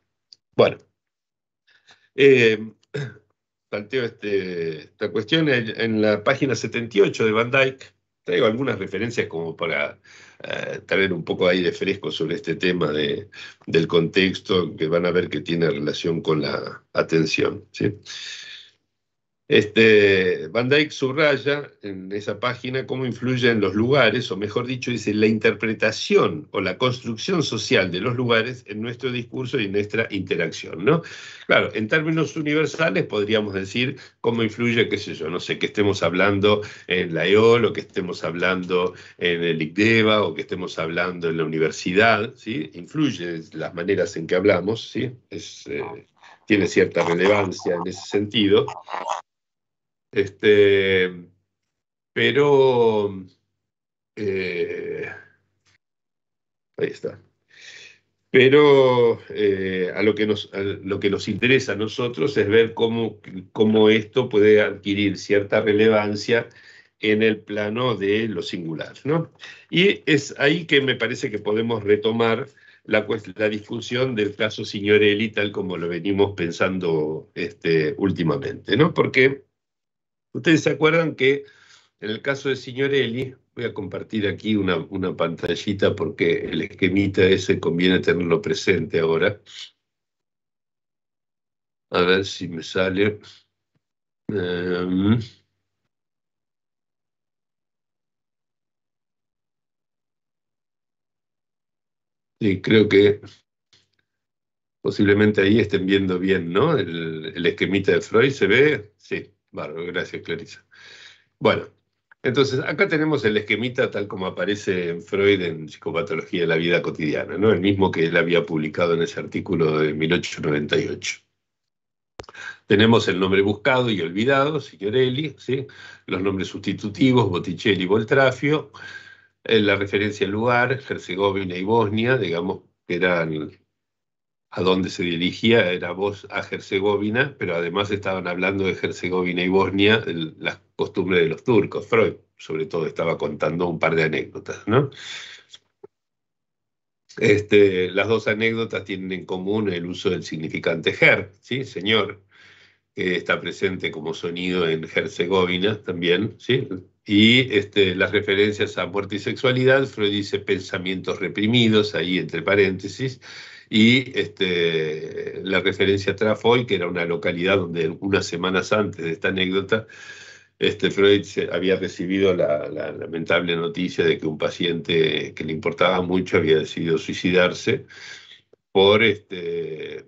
S1: Bueno, eh, planteo este, esta cuestión en la página 78 de Van Dyck, traigo algunas referencias como para eh, traer un poco de aire fresco sobre este tema del contexto que van a ver que tiene relación con la atención. ¿sí? Este, Van Dyck subraya en esa página cómo influyen los lugares, o mejor dicho, dice la interpretación o la construcción social de los lugares en nuestro discurso y en nuestra interacción, ¿no? Claro, en términos universales podríamos decir cómo influye, qué sé yo, no sé, que estemos hablando en la EOL, o que estemos hablando en el ICDEVA, o que estemos hablando en la universidad, ¿sí? Influye las maneras en que hablamos, ¿sí? Eh, tiene cierta relevancia en ese sentido. Este, pero... Eh, ahí está. Pero eh, a, lo que nos, lo que nos interesa a nosotros es ver cómo, cómo esto puede adquirir cierta relevancia en el plano de lo singular. ¿no? Y es ahí que me parece que podemos retomar la, la discusión del caso Signorelli, tal como lo venimos pensando este, últimamente, ¿no? porque Ustedes se acuerdan que en el caso de Signorelli, voy a compartir aquí una, una pantallita porque el esquemita ese conviene tenerlo presente ahora. A ver si me sale. Em. Sí, creo que posiblemente ahí estén viendo bien, ¿no? el esquemita de Freud se ve, sí. Bárbaro, gracias Clarisa. Bueno, entonces acá tenemos el esquemita tal como aparece en Freud en Psicopatología de la Vida Cotidiana, ¿no? el mismo que él había publicado en ese artículo de 1898. Tenemos el nombre buscado y olvidado, Signorelli, ¿sí? los nombres sustitutivos, Botticelli y Voltrafio, eh, la referencia al lugar, Herzegovina y Bosnia, digamos que eran a dónde se dirigía era voz a Herzegovina, pero además estaban hablando de Herzegovina y Bosnia, las costumbres de los turcos. Freud, sobre todo, estaba contando un par de anécdotas, Este, las dos anécdotas tienen en común el uso del significante her, ¿sí? Señor, que está presente como sonido en Herzegovina también, ¿sí? Y este, las referencias a muerte y sexualidad, Freud dice pensamientos reprimidos, ahí entre paréntesis, y este, la referencia a Trafoy, que era una localidad donde unas semanas antes de esta anécdota, este Freud había recibido la, lamentable noticia de que un paciente que le importaba mucho había decidido suicidarse por este,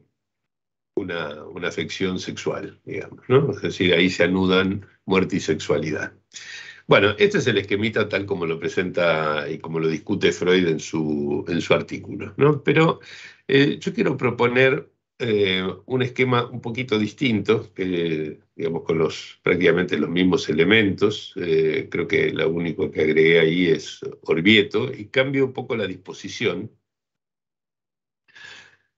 S1: una, afección sexual, digamos, Es decir, ahí se anudan muerte y sexualidad. Bueno, este es el esquemita tal como lo presenta y como lo discute Freud en su, en su artículo, Pero eh, yo quiero proponer eh, un esquema un poquito distinto, digamos, con los, prácticamente los mismos elementos. Eh, creo que lo único que agregué ahí es Orvieto y cambio un poco la disposición.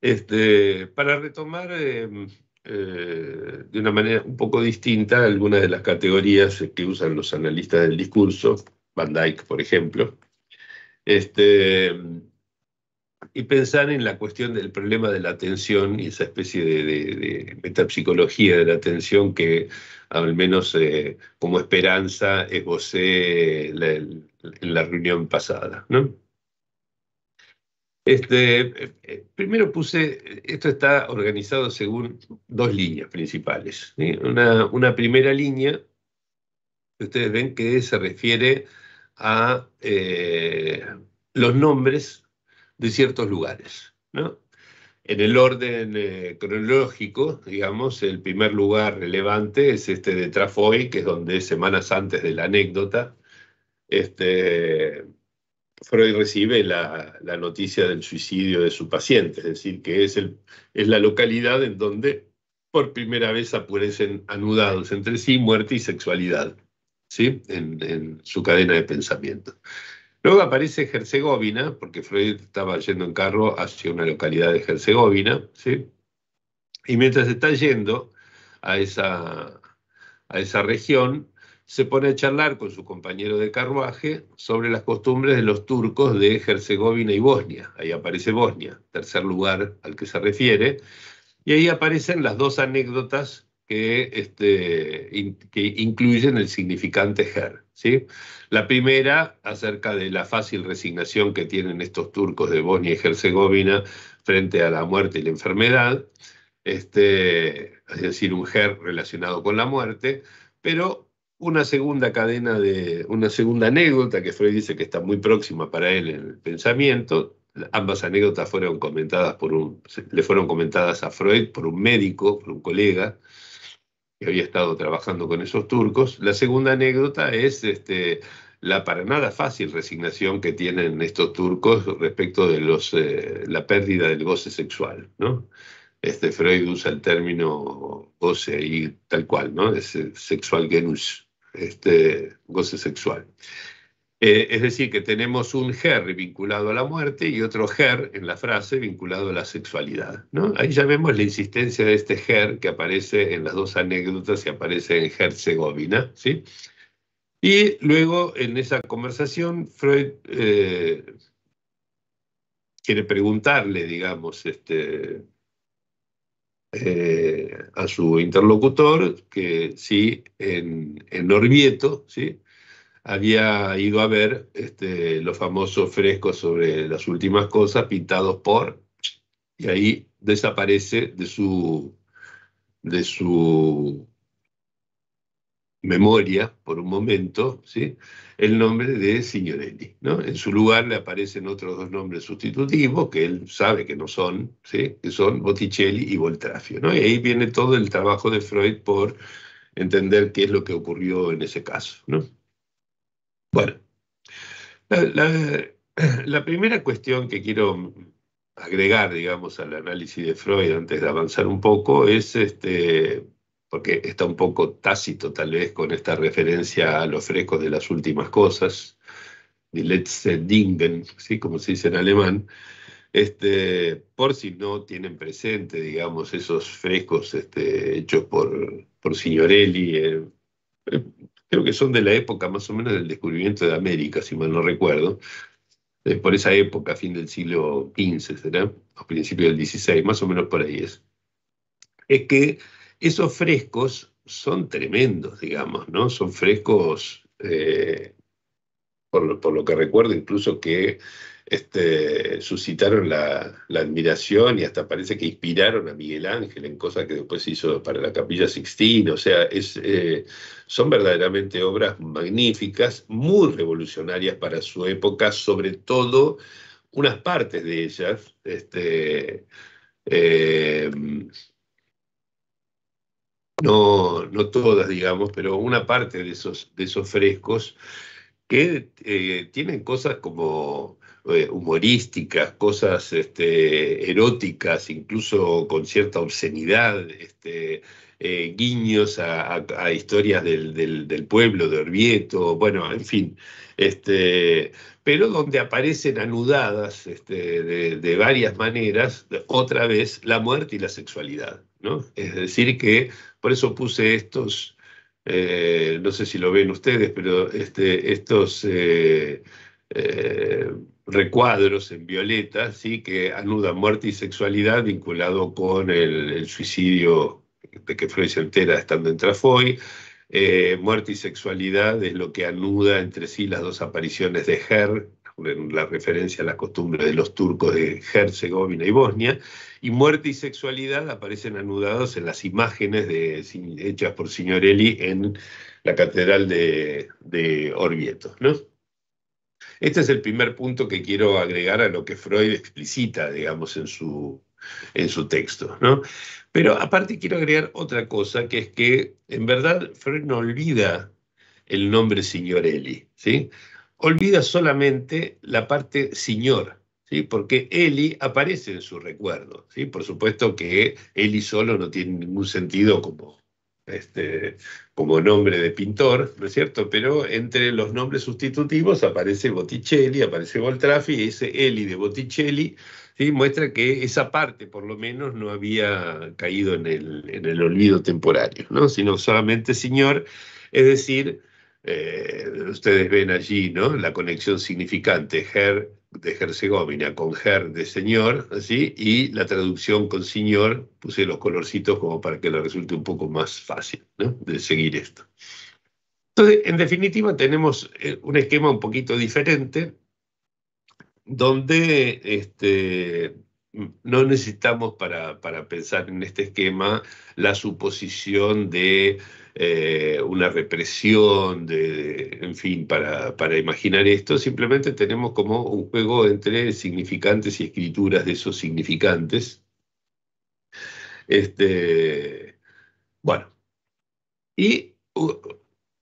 S1: Este, para retomar em, eh, de una manera un poco distinta algunas de las categorías que usan los analistas del discurso, Van Dyck, por ejemplo. Este, y pensar en la cuestión del problema de la atención y esa especie de, metapsicología de la atención que al menos eh, como esperanza esbocé en la reunión pasada. ¿no? Este, eh, eh, primero puse, esto está organizado según dos líneas principales. Una, primera línea, ustedes ven que se refiere a eh, los nombres de ciertos lugares. ¿no? En el orden cronológico, digamos, el primer lugar relevante es este de Trafoy, que es donde semanas antes de la anécdota, este, Freud recibe la, noticia del suicidio de su paciente, es decir, que es, la localidad en donde por primera vez aparecen anudados entre sí muerte y sexualidad, ¿sí? en, su cadena de pensamiento. Luego aparece Herzegovina, porque Freud estaba yendo en carro hacia una localidad de Herzegovina, ¿sí? y mientras está yendo a esa región, se pone a charlar con su compañero de carruaje sobre las costumbres de los turcos de Herzegovina y Bosnia. Ahí aparece Bosnia, tercer lugar al que se refiere. Y ahí aparecen las dos anécdotas que, este, que incluyen el significante Her. ¿sí? La primera acerca de la fácil resignación que tienen estos turcos de Bosnia y Herzegovina frente a la muerte y la enfermedad, este, es decir, un Her relacionado con la muerte, pero una segunda cadena de, una segunda anécdota que Freud dice que está muy próxima para él en el pensamiento. Ambas anécdotas fueron comentadas por un, le fueron comentadas a Freud por un médico, por un colega que había estado trabajando con esos turcos. La segunda anécdota es este, la para nada fácil resignación que tienen estos turcos respecto de los, eh, la pérdida del goce sexual. ¿no? Este, Freud usa el término goce y tal cual, ¿no? Es eh, sexual genus, este goce sexual. Eh, es decir, que tenemos un ger vinculado a la muerte y otro ger en la frase vinculado a la sexualidad. ¿no? Ahí ya vemos la insistencia de este ger que aparece en las dos anécdotas y aparece en Herzegovina. ¿sí? Y luego en esa conversación, Freud eh, quiere preguntarle, digamos, este, eh, a su interlocutor que sí, en, en Orvieto, ¿sí? había ido a ver este, los famosos frescos sobre las últimas cosas pintados por, y ahí desaparece de su, de su memoria por un momento, ¿sí? el nombre de Signorelli. ¿no? En su lugar le aparecen otros dos nombres sustitutivos que él sabe que no son, ¿sí? que son Botticelli y Voltrafio. ¿no? Y ahí viene todo el trabajo de Freud por entender qué es lo que ocurrió en ese caso. ¿no? Bueno, la, la primera cuestión que quiero agregar, digamos, al análisis de Freud antes de avanzar un poco es este, porque está un poco tácito tal vez con esta referencia a los frescos de las últimas cosas, de letzte Dingen, ¿sí? como se dice en alemán, este, por si no tienen presente, digamos, esos frescos este, hechos por, por Signorelli, eh, eh, creo que son de la época más o menos del descubrimiento de América, si mal no recuerdo, eh, por esa época, fin del siglo XV, será, o principios del XVI, más o menos por ahí es. Es que esos frescos son tremendos, digamos, ¿no? Son frescos, eh, por, lo que recuerdo, incluso que este, suscitaron la, admiración y hasta parece que inspiraron a Miguel Ángel en cosas que después hizo para la Capilla Sixtina. O sea, eh, son verdaderamente obras magníficas, muy revolucionarias para su época, sobre todo unas partes de ellas. Este, eh, no, todas, digamos, pero una parte de esos, de esos frescos que eh, tienen cosas como eh, humorísticas, cosas este, eróticas, incluso con cierta obscenidad, este, eh, guiños a, historias del, pueblo, de Orvieto, bueno, en fin, este, pero donde aparecen anudadas este, de, de, varias maneras, otra vez, la muerte y la sexualidad. ¿no? Es decir, que por eso puse estos, eh, no sé si lo ven ustedes, pero este, estos eh, eh, recuadros en violeta, ¿sí? que anudan muerte y sexualidad vinculado con el, suicidio de que Freud se entera estando en Trafoy. muerte y sexualidad es lo que anuda entre sí las dos apariciones de Ger la referencia a la costumbre de los turcos de Herzegovina y Bosnia, y muerte y sexualidad aparecen anudados en las imágenes hechas por Signorelli en la catedral de, de Orvieto. ¿no? Este es el primer punto que quiero agregar a lo que Freud explicita, digamos, en su, en su texto. ¿no? Pero aparte quiero agregar otra cosa, que es que en verdad Freud no olvida el nombre Signorelli. ¿sí? olvida solamente la parte señor, ¿sí? porque Eli aparece en su recuerdo. ¿sí? Por supuesto que Eli solo no tiene ningún sentido como, este, como nombre de pintor, ¿no es cierto? Pero entre los nombres sustitutivos aparece Botticelli, aparece Voltrafi, y ese Eli de Botticelli ¿sí? muestra que esa parte, por lo menos, no había caído en el, en el olvido temporario, ¿no? sino solamente señor, es decir, eh, ustedes ven allí, ¿no? La conexión significante, her de Herzegovina con her de señor, y la traducción con señor, puse los colorcitos como para que le resulte un poco más fácil, De seguir esto. Entonces, en definitiva, tenemos eh, un esquema un poquito diferente, donde este, no necesitamos para pensar en este esquema la suposición de eh, una represión, de, en fin, para, imaginar esto, simplemente tenemos como un juego entre significantes y escrituras de esos significantes. Este, bueno, y uh,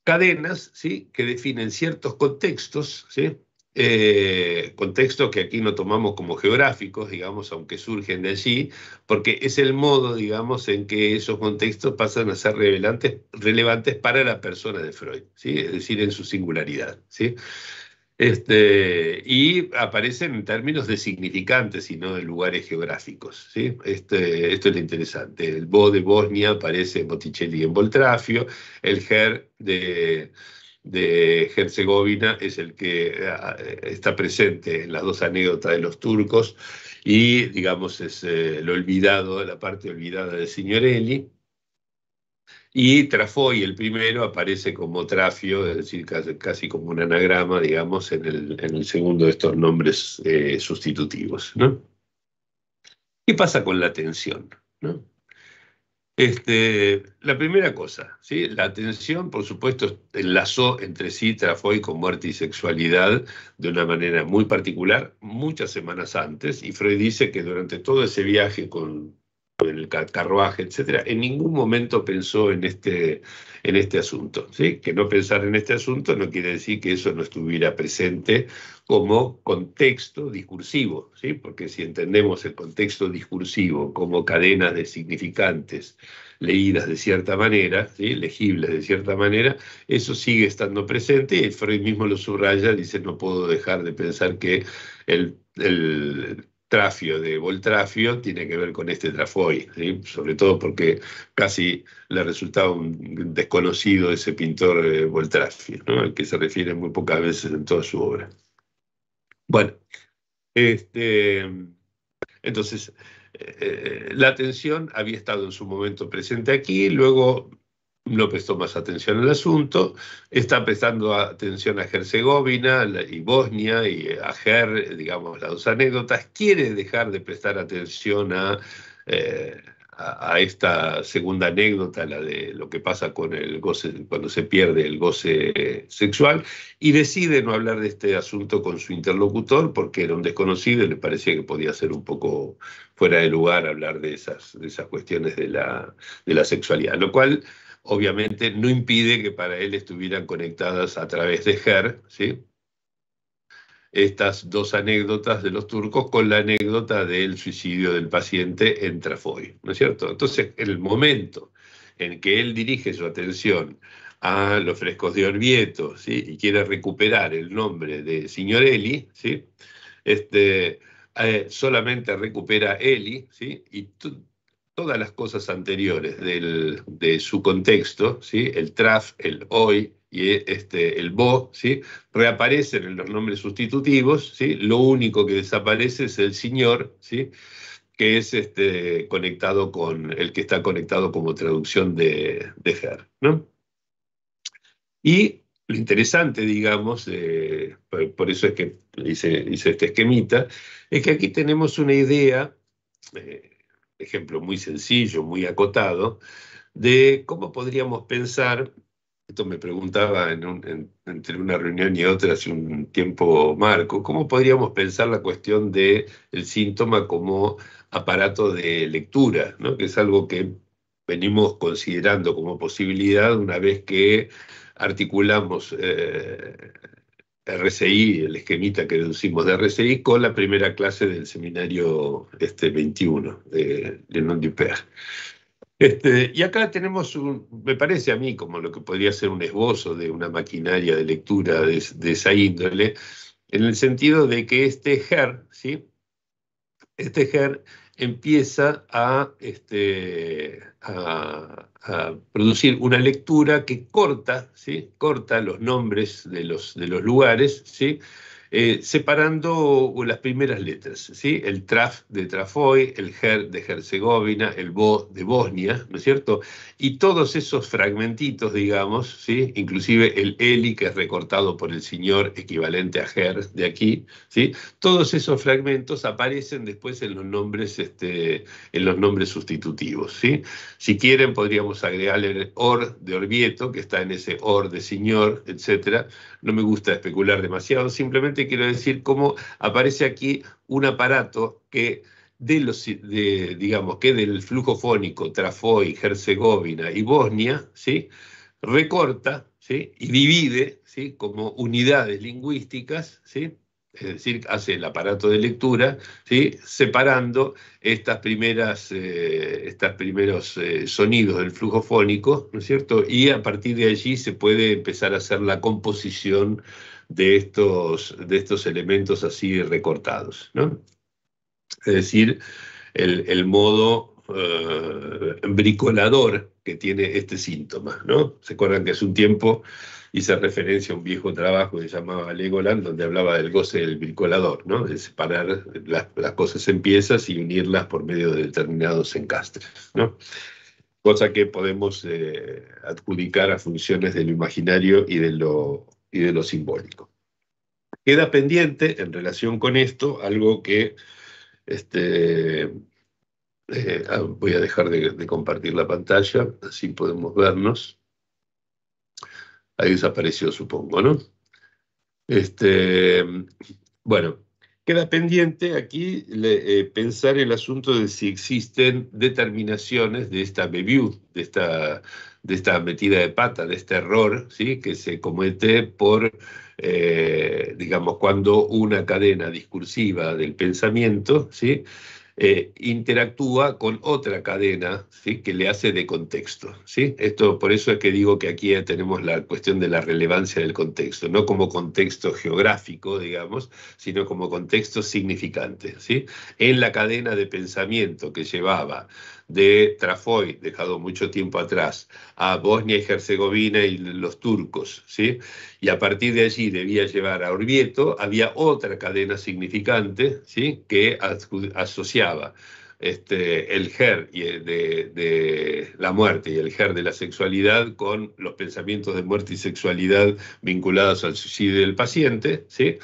S1: cadenas ¿sí? que definen ciertos contextos, ¿sí? Eh, contextos que aquí no tomamos como geográficos, digamos, aunque surgen de allí, porque es el modo, digamos, en que esos contextos pasan a ser relevantes, relevantes para la persona de Freud, ¿sí? es decir, en su singularidad. ¿sí? Este, y aparecen en términos de significantes y no de lugares geográficos. ¿sí? Este, esto es lo interesante. El Bo de Bosnia aparece en Botticelli en Voltrafio, el Ger de de Herzegovina es el que eh, está presente en las dos anécdotas de los turcos y, digamos, es eh, lo olvidado, la parte olvidada de Signorelli. Y Trafoy, el primero, aparece como Trafio, es decir, casi, como un anagrama, digamos, en el, en el segundo de estos nombres eh, sustitutivos. ¿no? ¿Qué pasa con la tensión? ¿no? Este, la primera cosa, ¿sí? la atención, por supuesto, enlazó entre sí Trafoy con muerte y sexualidad de una manera muy particular muchas semanas antes, y Freud dice que durante todo ese viaje con, con el carruaje, etcétera, en ningún momento pensó en este, en este asunto. ¿sí? Que no pensar en este asunto no quiere decir que eso no estuviera presente como contexto discursivo, ¿sí? porque si entendemos el contexto discursivo como cadenas de significantes leídas de cierta manera, ¿sí? legibles de cierta manera, eso sigue estando presente. y Freud mismo lo subraya, dice, no puedo dejar de pensar que el, trafio de Voltrafio tiene que ver con este Trafoy, sobre todo porque casi le resultaba un desconocido ese pintor eh, Voltrafio, al que se refiere muy pocas veces en toda su obra. Bueno, este, entonces, eh, eh, la atención había estado en su momento presente aquí, luego no prestó más atención al asunto, está prestando atención a Herzegovina y Bosnia y a Ger, digamos, las dos anécdotas, quiere dejar de prestar atención a eh, a, esta segunda anécdota, la de lo que pasa con el goce, cuando se pierde el goce sexual, y decide no hablar de este asunto con su interlocutor porque era un desconocido y le parecía que podía ser un poco fuera de lugar hablar de esas, de esas cuestiones de la, de la sexualidad, lo cual obviamente no impide que para él estuvieran conectadas a través de Her, ¿sí? estas dos anécdotas de los turcos con la anécdota del suicidio del paciente en Trafoy, ¿no es cierto? Entonces, el momento en que él dirige su atención a los frescos de Orvieto ¿sí? y quiere recuperar el nombre de Signorelli, ¿sí? este, eh, solamente recupera Eli ¿sí? y todas las cosas anteriores de su contexto, el traf, el hoy, y este, el bo, ¿sí? reaparecen en los nombres sustitutivos, ¿sí? lo único que desaparece es el señor, ¿sí? que es este, conectado con el que está conectado como traducción de, de her. ¿no? Y lo interesante, digamos, eh, por, eso es que hice, este esquemita, es que aquí tenemos una idea, eh, ejemplo muy sencillo, muy acotado, de cómo podríamos pensar me preguntaba entre una reunión y otra hace un tiempo, Marco, ¿cómo podríamos pensar la cuestión del síntoma como aparato de lectura? Que es algo que venimos considerando como posibilidad una vez que articulamos eh, RCI, el esquemita que deducimos de RCI, con la primera clase del seminario este, 21 de León Dupert. Este, y acá tenemos, un, me parece a mí, como lo que podría ser un esbozo de una maquinaria de lectura de, esa índole, en el sentido de que este GER, ¿sí? este GER empieza este, a, a, producir una lectura que corta, ¿sí? corta los nombres de los, de los lugares, ¿sí? Eh, separando las primeras letras, ¿sí? El traf de Trafoy, el her de Herzegovina, el bo de Bosnia, ¿no es cierto? Y todos esos fragmentitos, digamos, ¿sí? Inclusive el eli, que es recortado por el señor equivalente a her de aquí, ¿sí? Todos esos fragmentos aparecen después en los nombres, este, en los nombres sustitutivos, ¿sí? Si quieren podríamos agregarle el or de Orvieto, que está en ese or de señor, etcétera, no me gusta especular demasiado, simplemente quiero decir cómo aparece aquí un aparato que de los, digamos, que del flujo fónico Trafoy, Herzegovina y Bosnia, ¿sí? recorta ¿sí? y divide ¿sí? como unidades lingüísticas, ¿sí? es decir, hace el aparato de lectura, ¿sí? separando estas primeras, eh, estos primeros eh, sonidos del flujo fónico, ¿no es cierto? Y a partir de allí se puede empezar a hacer la composición de estos, de estos elementos así recortados, Es decir, el, modo eh, bricolador que tiene este síntoma, ¿no? Se acuerdan que hace un tiempo hice referencia a un viejo trabajo que se llamaba Legoland, donde hablaba del goce del vinculador, de separar las, cosas en piezas y unirlas por medio de determinados encastres. Cosa que podemos eh, adjudicar a funciones de lo imaginario y de lo, y de lo simbólico. Queda pendiente en relación con esto algo que este, eh, ah, voy a dejar de compartir la pantalla, así podemos vernos ahí desapareció, supongo, ¿no? Este, bueno, queda pendiente aquí eh, pensar el asunto de si existen determinaciones de esta review, de esta, de esta metida de pata, de este error ¿sí? que se comete por, eh, digamos, cuando una cadena discursiva del pensamiento ¿sí? Eh, interactúa con otra cadena ¿sí? que le hace de contexto. ¿sí? Esto, por eso es que digo que aquí tenemos la cuestión de la relevancia del contexto, no como contexto geográfico, digamos, sino como contexto significante. ¿sí? En la cadena de pensamiento que llevaba de Trafoi, dejado mucho tiempo atrás, a Bosnia y Herzegovina y los turcos, ¿sí? Y a partir de allí debía llevar a Orvieto, había otra cadena significante, ¿sí? Que asociaba este, el GER de, de, la muerte y el GER de la sexualidad con los pensamientos de muerte y sexualidad vinculados al suicidio del paciente, ¿sí?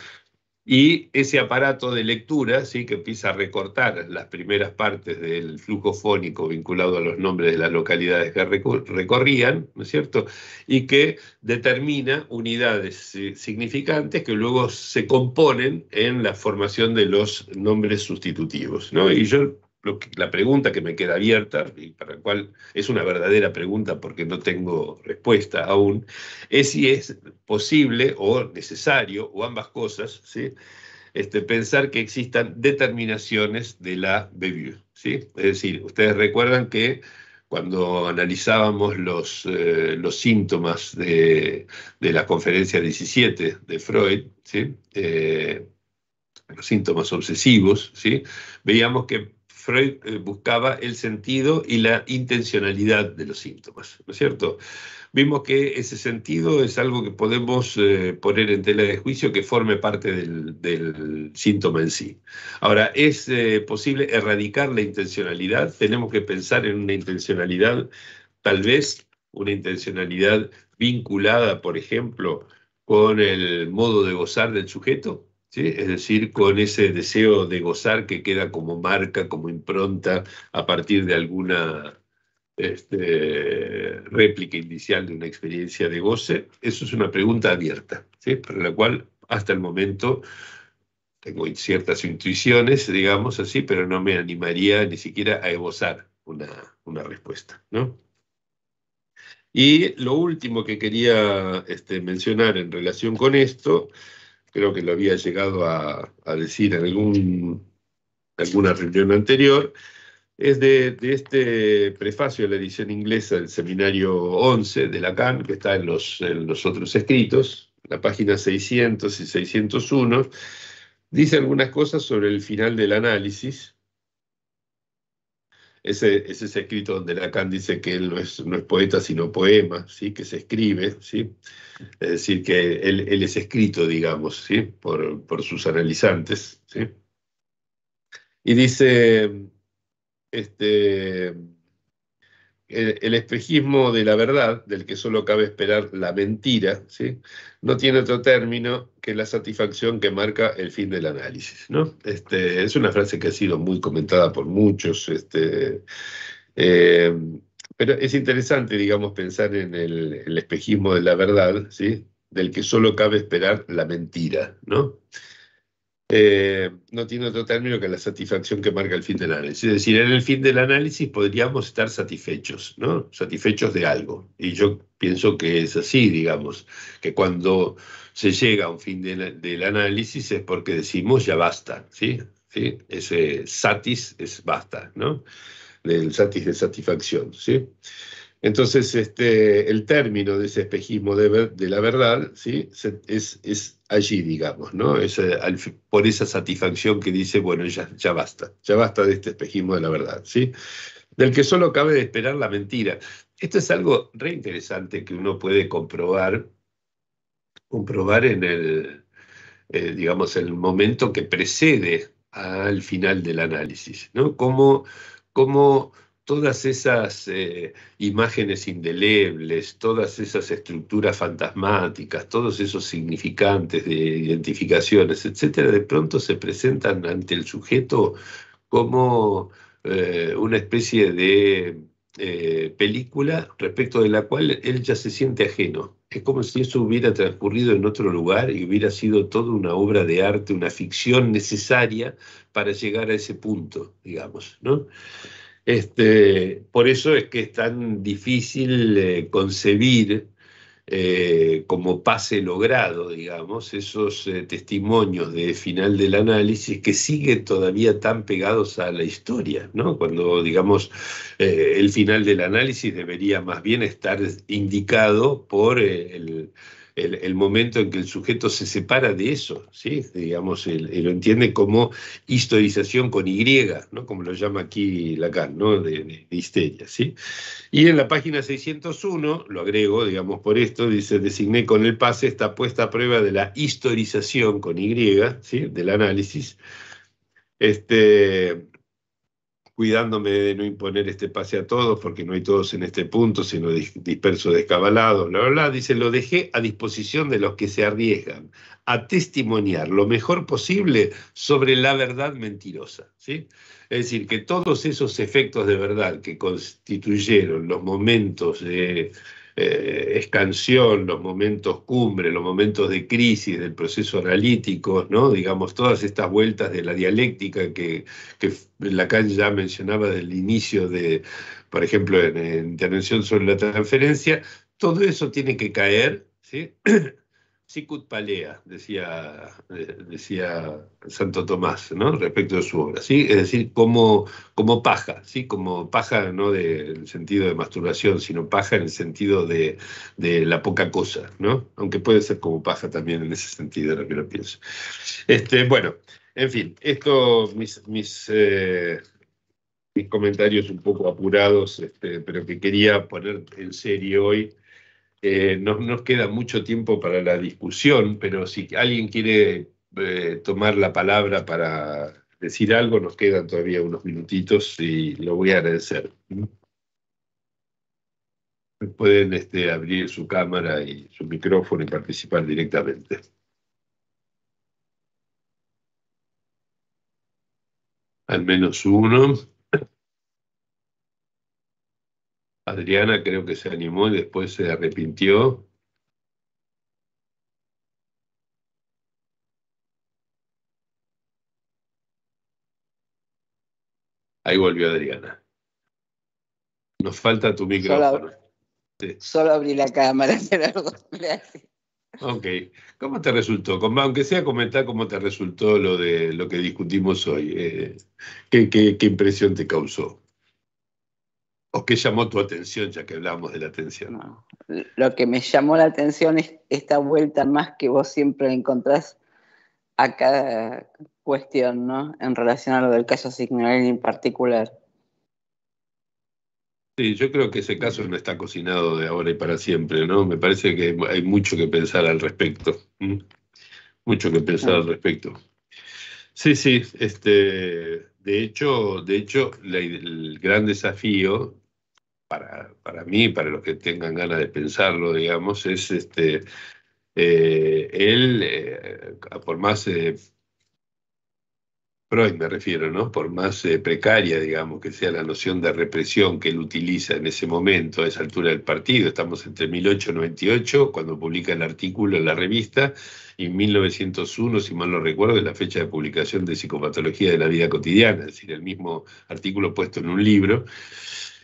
S1: Y ese aparato de lectura, ¿sí? que empieza a recortar las primeras partes del flujo fónico vinculado a los nombres de las localidades que recorrían, ¿no es cierto? Y que determina unidades significantes que luego se componen en la formación de los nombres sustitutivos, ¿no? Y yo la pregunta que me queda abierta y para la cual es una verdadera pregunta porque no tengo respuesta aún, es si es posible o necesario o ambas cosas, ¿sí? Este, pensar que existan determinaciones de la libido ¿sí? Es decir, ustedes recuerdan que cuando analizábamos los, eh, los síntomas de, de, la conferencia 17 de Freud, ¿sí? Eh, los síntomas obsesivos, ¿sí? veíamos que Freud eh, buscaba el sentido y la intencionalidad de los síntomas, ¿no es cierto? Vimos que ese sentido es algo que podemos eh, poner en tela de juicio que forme parte del, síntoma en sí. Ahora, ¿es eh, posible erradicar la intencionalidad? Tenemos que pensar en una intencionalidad, tal vez una intencionalidad vinculada, por ejemplo, con el modo de gozar del sujeto, es decir, con ese deseo de gozar que queda como marca, como impronta a partir de alguna este, réplica inicial de una experiencia de goce. Eso es una pregunta abierta, ¿sí? para la cual hasta el momento tengo ciertas intuiciones, digamos así, pero no me animaría ni siquiera a esbozar una, respuesta. ¿no? Y lo último que quería este, mencionar en relación con esto creo que lo había llegado a, decir en algún, alguna reunión anterior, es de, este prefacio de la edición inglesa del seminario 11 de Lacan, que está en los, en los otros escritos, la página 600 y 601, dice algunas cosas sobre el final del análisis, ese, es ese escrito donde Lacan dice que él no es, no es poeta sino poema, ¿sí? que se escribe, ¿sí? es decir, que él, es escrito, digamos, ¿sí? por, por sus analizantes. Y dice, este, el, espejismo de la verdad, del que solo cabe esperar la mentira, ¿sí? no tiene otro término la satisfacción que marca el fin del análisis. ¿no? Este, es una frase que ha sido muy comentada por muchos. Este, eh, pero es interesante, digamos, pensar en el, espejismo de la verdad, ¿sí? del que solo cabe esperar la mentira. ¿no? Eh, no tiene otro término que la satisfacción que marca el fin del análisis. Es decir, en el fin del análisis podríamos estar satisfechos, ¿no? Satisfechos de algo. Y yo pienso que es así, digamos, que cuando se llega a un fin del análisis es porque decimos ya basta, ¿sí? ¿Sí? Ese satis es basta, ¿no? Del satis de satisfacción, ¿sí? Entonces, este, el término de ese espejismo de, la verdad ¿sí? es, es, allí, digamos, ¿no? Es, por esa satisfacción que dice, bueno, ya, ya basta, ya basta de este espejismo de la verdad, ¿sí? Del que solo cabe esperar la mentira. Esto es algo re interesante que uno puede comprobar comprobar en el, eh, digamos, el momento que precede al final del análisis, ¿no? Cómo, todas esas eh, imágenes indelebles, todas esas estructuras fantasmáticas, todos esos significantes de identificaciones, etcétera, de pronto se presentan ante el sujeto como eh, una especie de eh, película respecto de la cual él ya se siente ajeno. Es como si eso hubiera transcurrido en otro lugar y hubiera sido toda una obra de arte, una ficción necesaria para llegar a ese punto, digamos, ¿no? Este, por eso es que es tan difícil eh, concebir eh, como pase logrado, digamos, esos eh, testimonios de final del análisis que siguen todavía tan pegados a la historia, ¿no? Cuando, digamos, eh, el final del análisis debería más bien estar indicado por el el, momento en que el sujeto se separa de eso, ¿sí? digamos, él, lo entiende como historización con Y, ¿no? como lo llama aquí Lacan, ¿no? de, histeria. ¿sí? Y en la página 601, lo agrego, digamos, por esto, dice, designé con el pase esta puesta a prueba de la historización con Y, ¿sí? del análisis. Este, cuidándome de no imponer este pase a todos, porque no hay todos en este punto, sino disperso, descabalados. bla, bla, bla. Dice, lo dejé a disposición de los que se arriesgan a testimoniar lo mejor posible sobre la verdad mentirosa. ¿sí? Es decir, que todos esos efectos de verdad que constituyeron los momentos de escansión, eh, es canción, los momentos cumbre, los momentos de crisis, del proceso analítico, ¿no? digamos, todas estas vueltas de la dialéctica que, que Lacan ya mencionaba del inicio de, por ejemplo, en, en Intervención sobre la Transferencia, todo eso tiene que caer ¿sí? Sicut palea, decía, eh, decía Santo Tomás, ¿no? Respecto de su obra, ¿sí? Es decir, como, como paja, ¿sí? Como paja no del sentido de masturbación, sino paja en el sentido de, la poca cosa, ¿no? Aunque puede ser como paja también en ese sentido, lo que lo pienso. Este, bueno, en fin, estos mis, eh, mis, comentarios un poco apurados, este, pero que quería poner en serio hoy. Eh, no nos queda mucho tiempo para la discusión, pero si alguien quiere eh, tomar la palabra para decir algo, nos quedan todavía unos minutitos y lo voy a agradecer. Pueden este, abrir su cámara y su micrófono y participar directamente. Al menos uno. Adriana creo que se animó y después se arrepintió. Ahí volvió Adriana. Nos falta tu micrófono.
S3: Solo, abrí la cámara,
S1: Ok. ¿Cómo te resultó? Aunque sea comentar cómo te resultó lo de lo que discutimos hoy. Eh, qué impresión te causó? qué llamó tu atención, ya que hablamos de la atención?
S3: Lo que me llamó la atención es esta vuelta más que vos siempre encontrás a cada cuestión, ¿no? En relación a lo del caso Signal en particular.
S1: Sí, yo creo que ese caso no está cocinado de ahora y para siempre, ¿no? Me parece que hay mucho que pensar al respecto. ¿Mm? Mucho que pensar al respecto. Sí, sí, este, de hecho, de hecho, el gran desafío para, mí, para los que tengan ganas de pensarlo, digamos, es este, eh, él, eh, por más, eh, Freud me refiero, ¿no? Por más precaria, digamos, que sea la noción de represión que él utiliza en ese momento, a esa altura del partido, estamos entre 1898, cuando publica el artículo en la revista, y 1901, si mal no recuerdo, es la fecha de publicación de Psicopatología de la Vida Cotidiana, es decir, el mismo artículo puesto en un libro.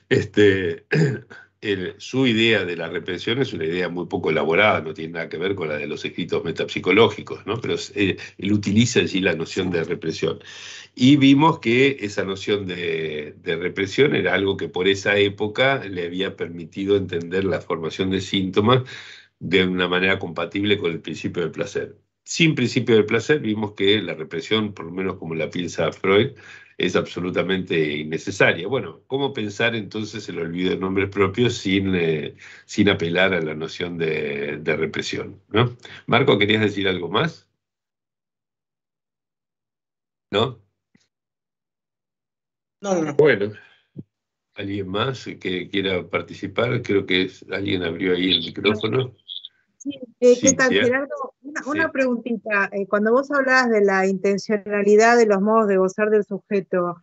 S1: Este, su idea de la represión es una idea muy poco elaborada, no tiene nada que ver con la de los escritos metapsicológicos, ¿no? pero eh, él, utiliza allí la noción de represión. Y vimos que esa noción de, de, represión era algo que por esa época le había permitido entender la formación de síntomas de una manera compatible con el principio del placer. Sin principio del placer vimos que la represión, por lo menos como la piensa Freud, es absolutamente innecesaria. Bueno, ¿cómo pensar entonces el olvido de nombres propios sin, eh, sin apelar a la noción de, represión? ¿no? Marco, ¿querías decir algo más? ¿No? No, no. Bueno, ¿alguien más que quiera participar? Creo que es, alguien abrió ahí el micrófono.
S3: Eh, ¿qué tal, Gerardo? Una, preguntita. Eh, cuando vos hablabas de la intencionalidad de los modos de gozar del sujeto,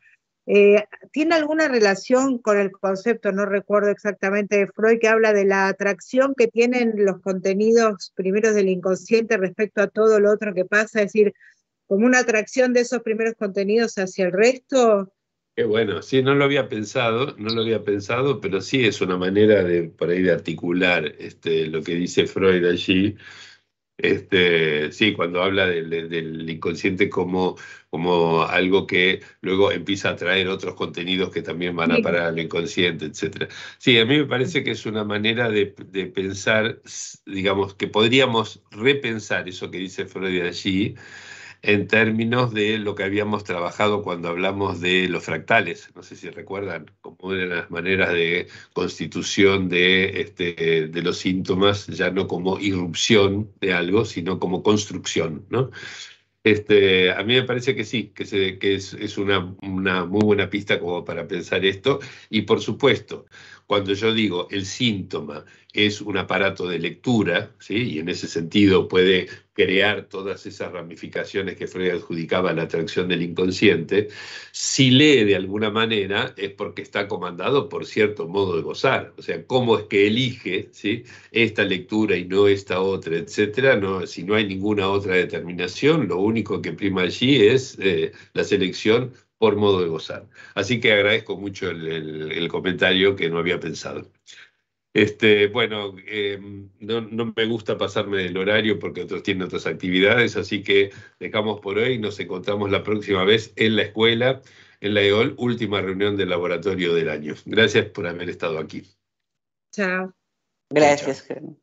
S3: eh, ¿tiene alguna relación con el concepto, no recuerdo exactamente, de Freud, que habla de la atracción que tienen los contenidos primeros del inconsciente respecto a todo lo otro que pasa? Es decir, como una atracción de esos primeros contenidos hacia el resto.
S1: Qué eh, bueno, sí, no lo había pensado, no lo había pensado, pero sí es una manera de por ahí de articular este, lo que dice Freud allí. Este, sí, cuando habla del, inconsciente como, como algo que luego empieza a traer otros contenidos que también van a parar al inconsciente, etc. Sí, a mí me parece que es una manera de, de pensar, digamos, que podríamos repensar eso que dice Freud allí, en términos de lo que habíamos trabajado cuando hablamos de los fractales. No sé si recuerdan una de las maneras de constitución este, de, los síntomas, ya no como irrupción de algo, sino como construcción. ¿no? Este, a mí me parece que sí, que, es, una, una muy buena pista como para pensar esto. Y por supuesto, cuando yo digo el síntoma es un aparato de lectura, ¿sí? y en ese sentido puede crear todas esas ramificaciones que Freud adjudicaba a la atracción del inconsciente, si lee de alguna manera es porque está comandado por cierto modo de gozar. O sea, cómo es que elige esta lectura y no esta otra, etcétera. No, si no hay ninguna otra determinación, lo único que prima allí es eh, la selección por modo de gozar. Así que agradezco mucho el, comentario que no había pensado. Este, bueno, em, no, me gusta pasarme del horario porque otros tienen otras actividades, así que dejamos por hoy. Nos encontramos la próxima vez en la escuela, en la EOL, última reunión del laboratorio del año. Gracias por haber estado aquí.
S2: Chao. Gracias, Germán.